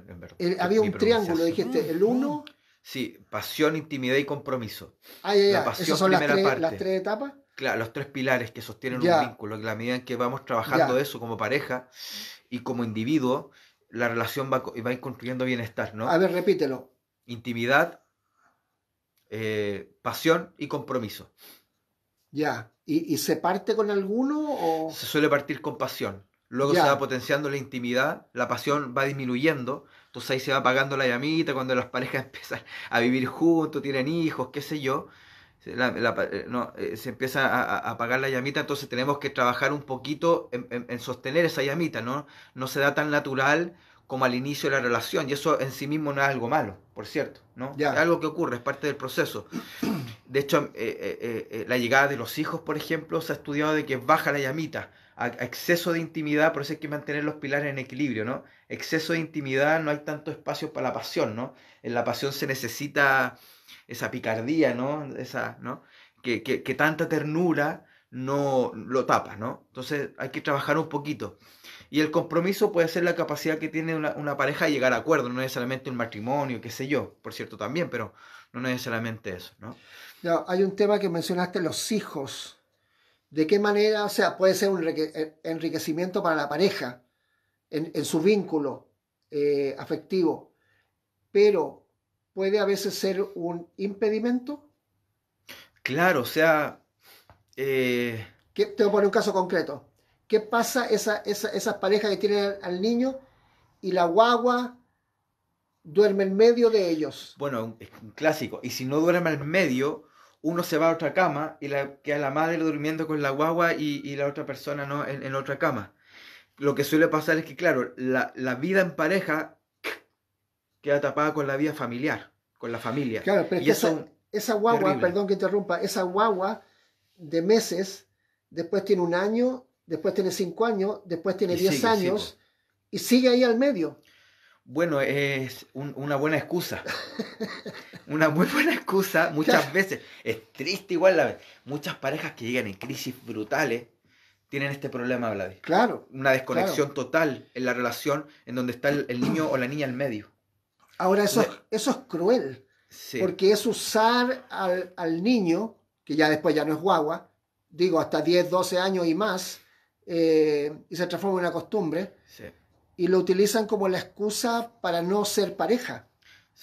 en verdad. había un triángulo, dijiste, el uno Sí, pasión, intimidad y compromiso. Ah, ya, ya. La pasión, son primera las tres, parte. las tres etapas. Claro, los tres pilares que sostienen un vínculo. que la medida en que vamos trabajando eso como pareja y como individuo, la relación va, va construyendo bienestar, ¿no? A ver, repítelo. Intimidad, eh, pasión y compromiso. Ya. ¿Y, ¿Y, se parte con alguno? O... Se suele partir con pasión luego se va potenciando la intimidad, la pasión va disminuyendo, entonces ahí se va apagando la llamita cuando las parejas [laughs] empiezan a vivir juntos, tienen hijos, qué sé yo. se eh, eh, empieza a, apagar la llamita, entonces tenemos que trabajar un poquito en, sostener esa llamita, ¿no? No se da tan natural como al inicio de la relación, y eso en sí mismo no es algo malo, por cierto, ¿no? Es algo que ocurre, es parte del proceso. De hecho, eh, la llegada de los hijos, por ejemplo, se ha estudiado de que baja la llamita, exceso de intimidad, por eso hay que mantener los pilares en equilibrio, ¿no? Exceso de intimidad, no hay tanto espacio para la pasión, ¿no? En la pasión se necesita esa picardía, ¿no? Esa, ¿no? Que, que, tanta ternura no lo tapa, ¿no? Entonces hay que trabajar un poquito. Y el compromiso puede ser la capacidad que tiene una, pareja de llegar a acuerdo, no es solamente un matrimonio, qué sé yo, por cierto también, pero no es necesariamente eso, ¿no? hay un tema que mencionaste, los hijos de qué manera, o sea, puede ser un eh, enriquecimiento para la pareja en, su vínculo eh, afectivo, pero puede a veces ser un impedimento. Claro, o sea... Eh, te voy a poner un caso concreto. ¿Qué pasa esa, esas parejas que tienen al, niño y la guagua duerme en medio de ellos. Bueno, es un clásico. Y si no duerme en medio, uno se va a otra cama y la, queda la madre durmiendo con la guagua y, la otra persona no en, otra cama. Lo que suele pasar es que, claro, la, vida en pareja queda tapada con la vida familiar, con la familia. Claro, pero esa, guagua, perdón que interrumpa, esa guagua de meses, después tiene un año, después tiene cinco años, después tiene diez años y sigue ahí al medio. Bueno, es una buena excusa. [laughs] una muy buena excusa muchas veces. Es triste igual la vez. Muchas parejas que llegan en crisis brutales tienen este problema, Vladi. Claro. Una desconexión total en la relación en donde está el, niño o la niña en medio. Ahora, eso, eso es cruel. Porque es usar al, niño, que ya después ya no es guagua, digo, hasta 10, 12 años y más, eh, y se transforma en una costumbre y lo utilizan como la excusa para no ser pareja.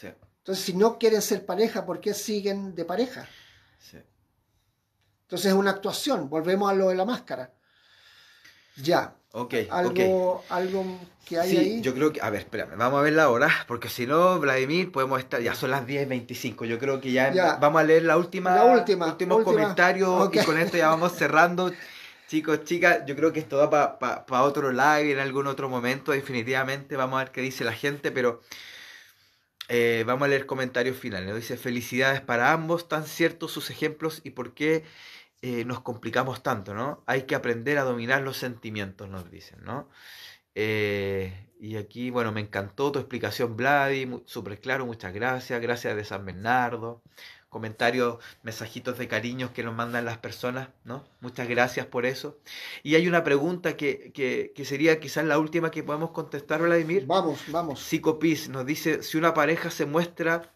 Entonces, si no quieren ser pareja, ¿por qué siguen de pareja? Entonces, es una actuación. Volvemos a lo de la máscara. Ya. Ok. Algo, algo que hay sí, ahí. Yo creo que. A ver, espérame, vamos a ver la hora, porque si no, Vladimir, podemos estar. Ya son las 10.25. Yo creo que ya, vamos a leer la última. La última. Últimos y con esto ya vamos cerrando. [laughs] Chicos, chicas, yo creo que esto va para otro live en algún otro momento, definitivamente. Vamos a ver qué dice la gente, pero eh, vamos a leer comentarios finales. Dice, felicidades para ambos, tan ciertos sus ejemplos y por qué eh, nos complicamos tanto, ¿no? Hay que aprender a dominar los sentimientos, nos dicen, ¿no? Eh, y aquí, bueno, me encantó tu explicación, Vladi, súper claro, muchas gracias. Gracias de San Bernardo comentarios, mensajitos de cariños que nos mandan las personas, ¿no? Muchas gracias por eso. Y hay una pregunta que, que sería quizás la última que podemos contestar, Vladimir. Vamos, vamos. Psicopis nos dice, si una pareja se muestra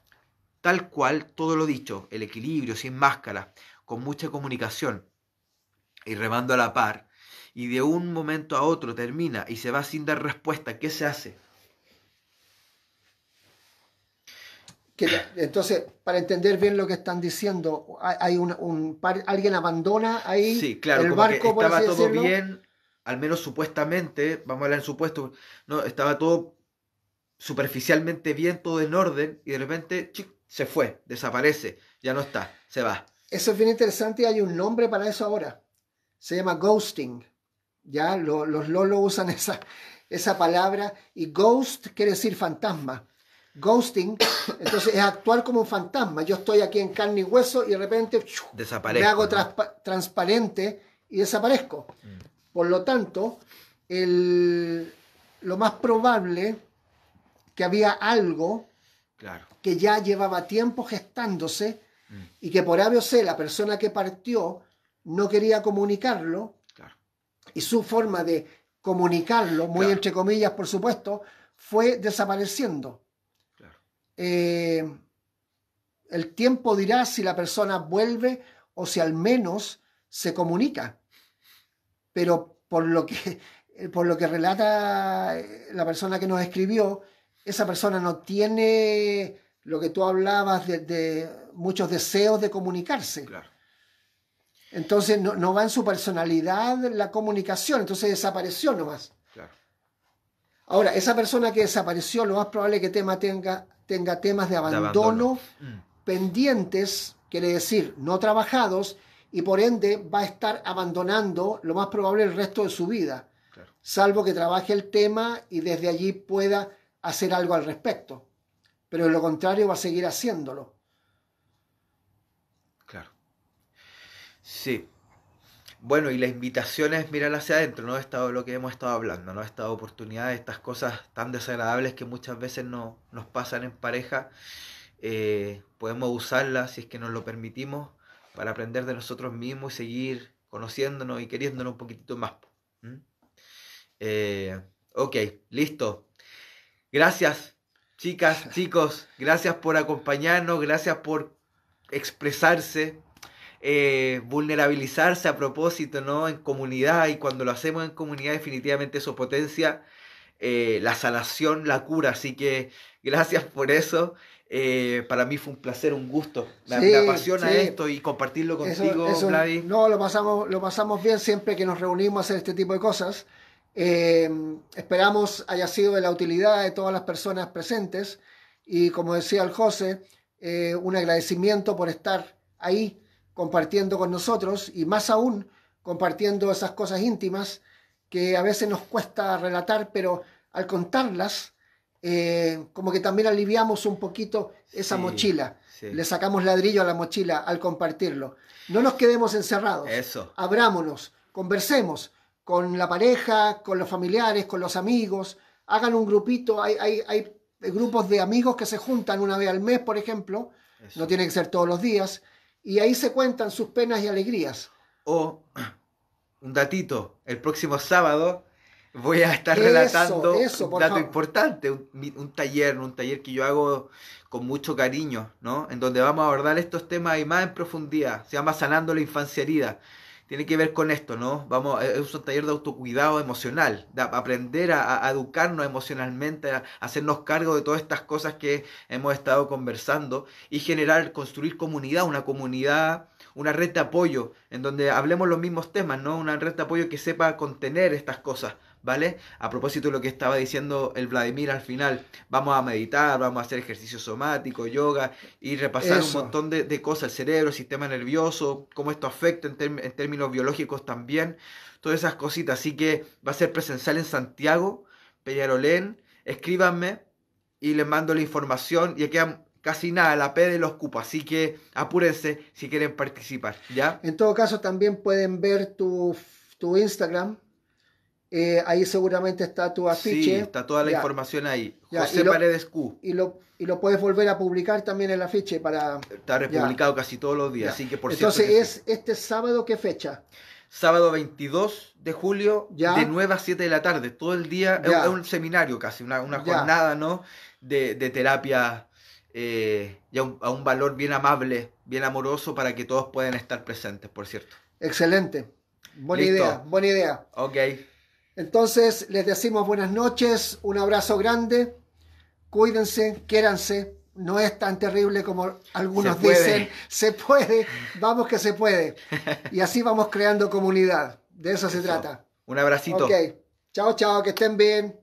tal cual todo lo dicho, el equilibrio, sin máscara, con mucha comunicación y remando a la par, y de un momento a otro termina y se va sin dar respuesta, ¿qué se hace? entonces, para entender bien lo que están diciendo, hay alguien abandona ahí sí, claro, el barco. Que estaba todo bien, al menos supuestamente, vamos a hablar en supuesto, no, estaba todo superficialmente bien, todo en orden, y de repente se fue, desaparece, ya no está, se va. Eso es bien interesante y hay un nombre para eso ahora. Se llama ghosting. Ya los, lolos usan esa palabra y ghost quiere decir fantasma. Ghosting, entonces es actuar como un fantasma. Yo estoy aquí en carne y hueso y de repente me hago transparente y desaparezco. Mm. Por lo tanto, el, lo más probable que había algo claro. que ya llevaba tiempo gestándose mm. y que por A, o la persona que partió no quería comunicarlo y su forma de comunicarlo, muy entre comillas por supuesto, fue desapareciendo. Eh, el tiempo dirá si la persona vuelve o si al menos se comunica. Pero por lo que, eh, por lo que relata eh, la persona que nos escribió, esa persona no tiene lo que tú hablabas de, muchos deseos de comunicarse. Claro. Entonces no, va en su personalidad la comunicación, entonces desapareció nomás. Ahora, esa persona que desapareció, lo más probable es que tema tenga tenga temas de abandono, mm. pendientes, quiere decir, no trabajados, y por ende va a estar abandonando lo más probable el resto de su vida, salvo que trabaje el tema y desde allí pueda hacer algo al respecto. Pero en lo contrario va a seguir haciéndolo. Claro. Sí. Bueno, y la invitación es mirar hacia adentro, ¿no? Estado lo que hemos estado hablando, ¿no? Esta oportunidad, estas cosas tan desagradables que muchas veces no, nos pasan en pareja, eh, podemos usarlas si es que nos lo permitimos para aprender de nosotros mismos y seguir conociéndonos y queriéndonos un poquitito más. Eh, ok, listo. Gracias, chicas, chicos. Gracias por acompañarnos, gracias por expresarse. Eh, vulnerabilizarse a propósito, ¿no? En comunidad y cuando lo hacemos en comunidad definitivamente eso potencia eh, la sanación, la cura. Así que gracias por eso. Eh, para mí fue un placer, un gusto. Me, apasiona esto y compartirlo contigo, No, lo pasamos, lo pasamos bien siempre que nos reunimos a hacer este tipo de cosas. esperamos haya sido de la utilidad de todas las personas presentes y como decía el José, un agradecimiento por estar ahí compartiendo con nosotros y más aún compartiendo esas cosas íntimas que a veces nos cuesta relatar, pero al contarlas, eh, como que también aliviamos un poquito esa mochila, le sacamos ladrillo a la mochila al compartirlo. No nos quedemos encerrados, Eso. abrámonos, conversemos con la pareja, con los familiares, con los amigos, hagan un grupito, hay, grupos de amigos que se juntan una vez al mes, por ejemplo, no tiene que ser todos los días, y ahí se cuentan sus penas y alegrías. O, oh, [clears throat] un datito, el próximo sábado voy a estar relatando un dato importante, un, taller, un taller que yo hago con mucho cariño, ¿no? En donde vamos a abordar estos temas y más en profundidad. Se llama Sanando la Infancia Herida tiene que ver con esto, ¿no? Vamos, es un taller de autocuidado emocional, aprender a, educarnos emocionalmente, hacernos cargo de todas estas cosas que hemos estado conversando y generar, construir comunidad, una comunidad, una red de apoyo en donde hablemos los mismos temas, ¿no? Una red de apoyo que sepa contener estas cosas ¿vale? A propósito de lo que estaba diciendo el Vladimir al final, vamos a meditar, vamos a hacer ejercicio somático, yoga y repasar un montón de, cosas, el cerebro, el sistema nervioso, cómo esto afecta en, términos biológicos también, todas esas cositas. Así que va a ser presencial en Santiago, Peñarolén, escríbanme y les mando la información y aquí casi nada, la P de los cupos, así que apúrense si quieren participar, ¿ya? En todo caso, también pueden ver tu Instagram, eh, ahí seguramente está tu afiche. Sí, está toda la información ahí. José Paredes Q. Y lo, puedes volver a publicar también en el afiche para... Está republicado casi todos los días, así que por Entonces, ¿es este sábado qué fecha? Sábado 22 de julio, de 9 a 7 de la tarde. Todo el día es un seminario casi, una, jornada, ¿no? De, terapia eh, a un, valor bien amable, bien amoroso para que todos puedan estar presentes, por cierto. Excelente. Buena idea, buena idea. Ok. Entonces les decimos buenas noches, un abrazo grande, cuídense, quiéranse, no es tan terrible como algunos dicen, se puede, vamos que se puede. Y así vamos creando comunidad, de eso, se trata. Un abracito. Ok, chao, chao, que estén bien.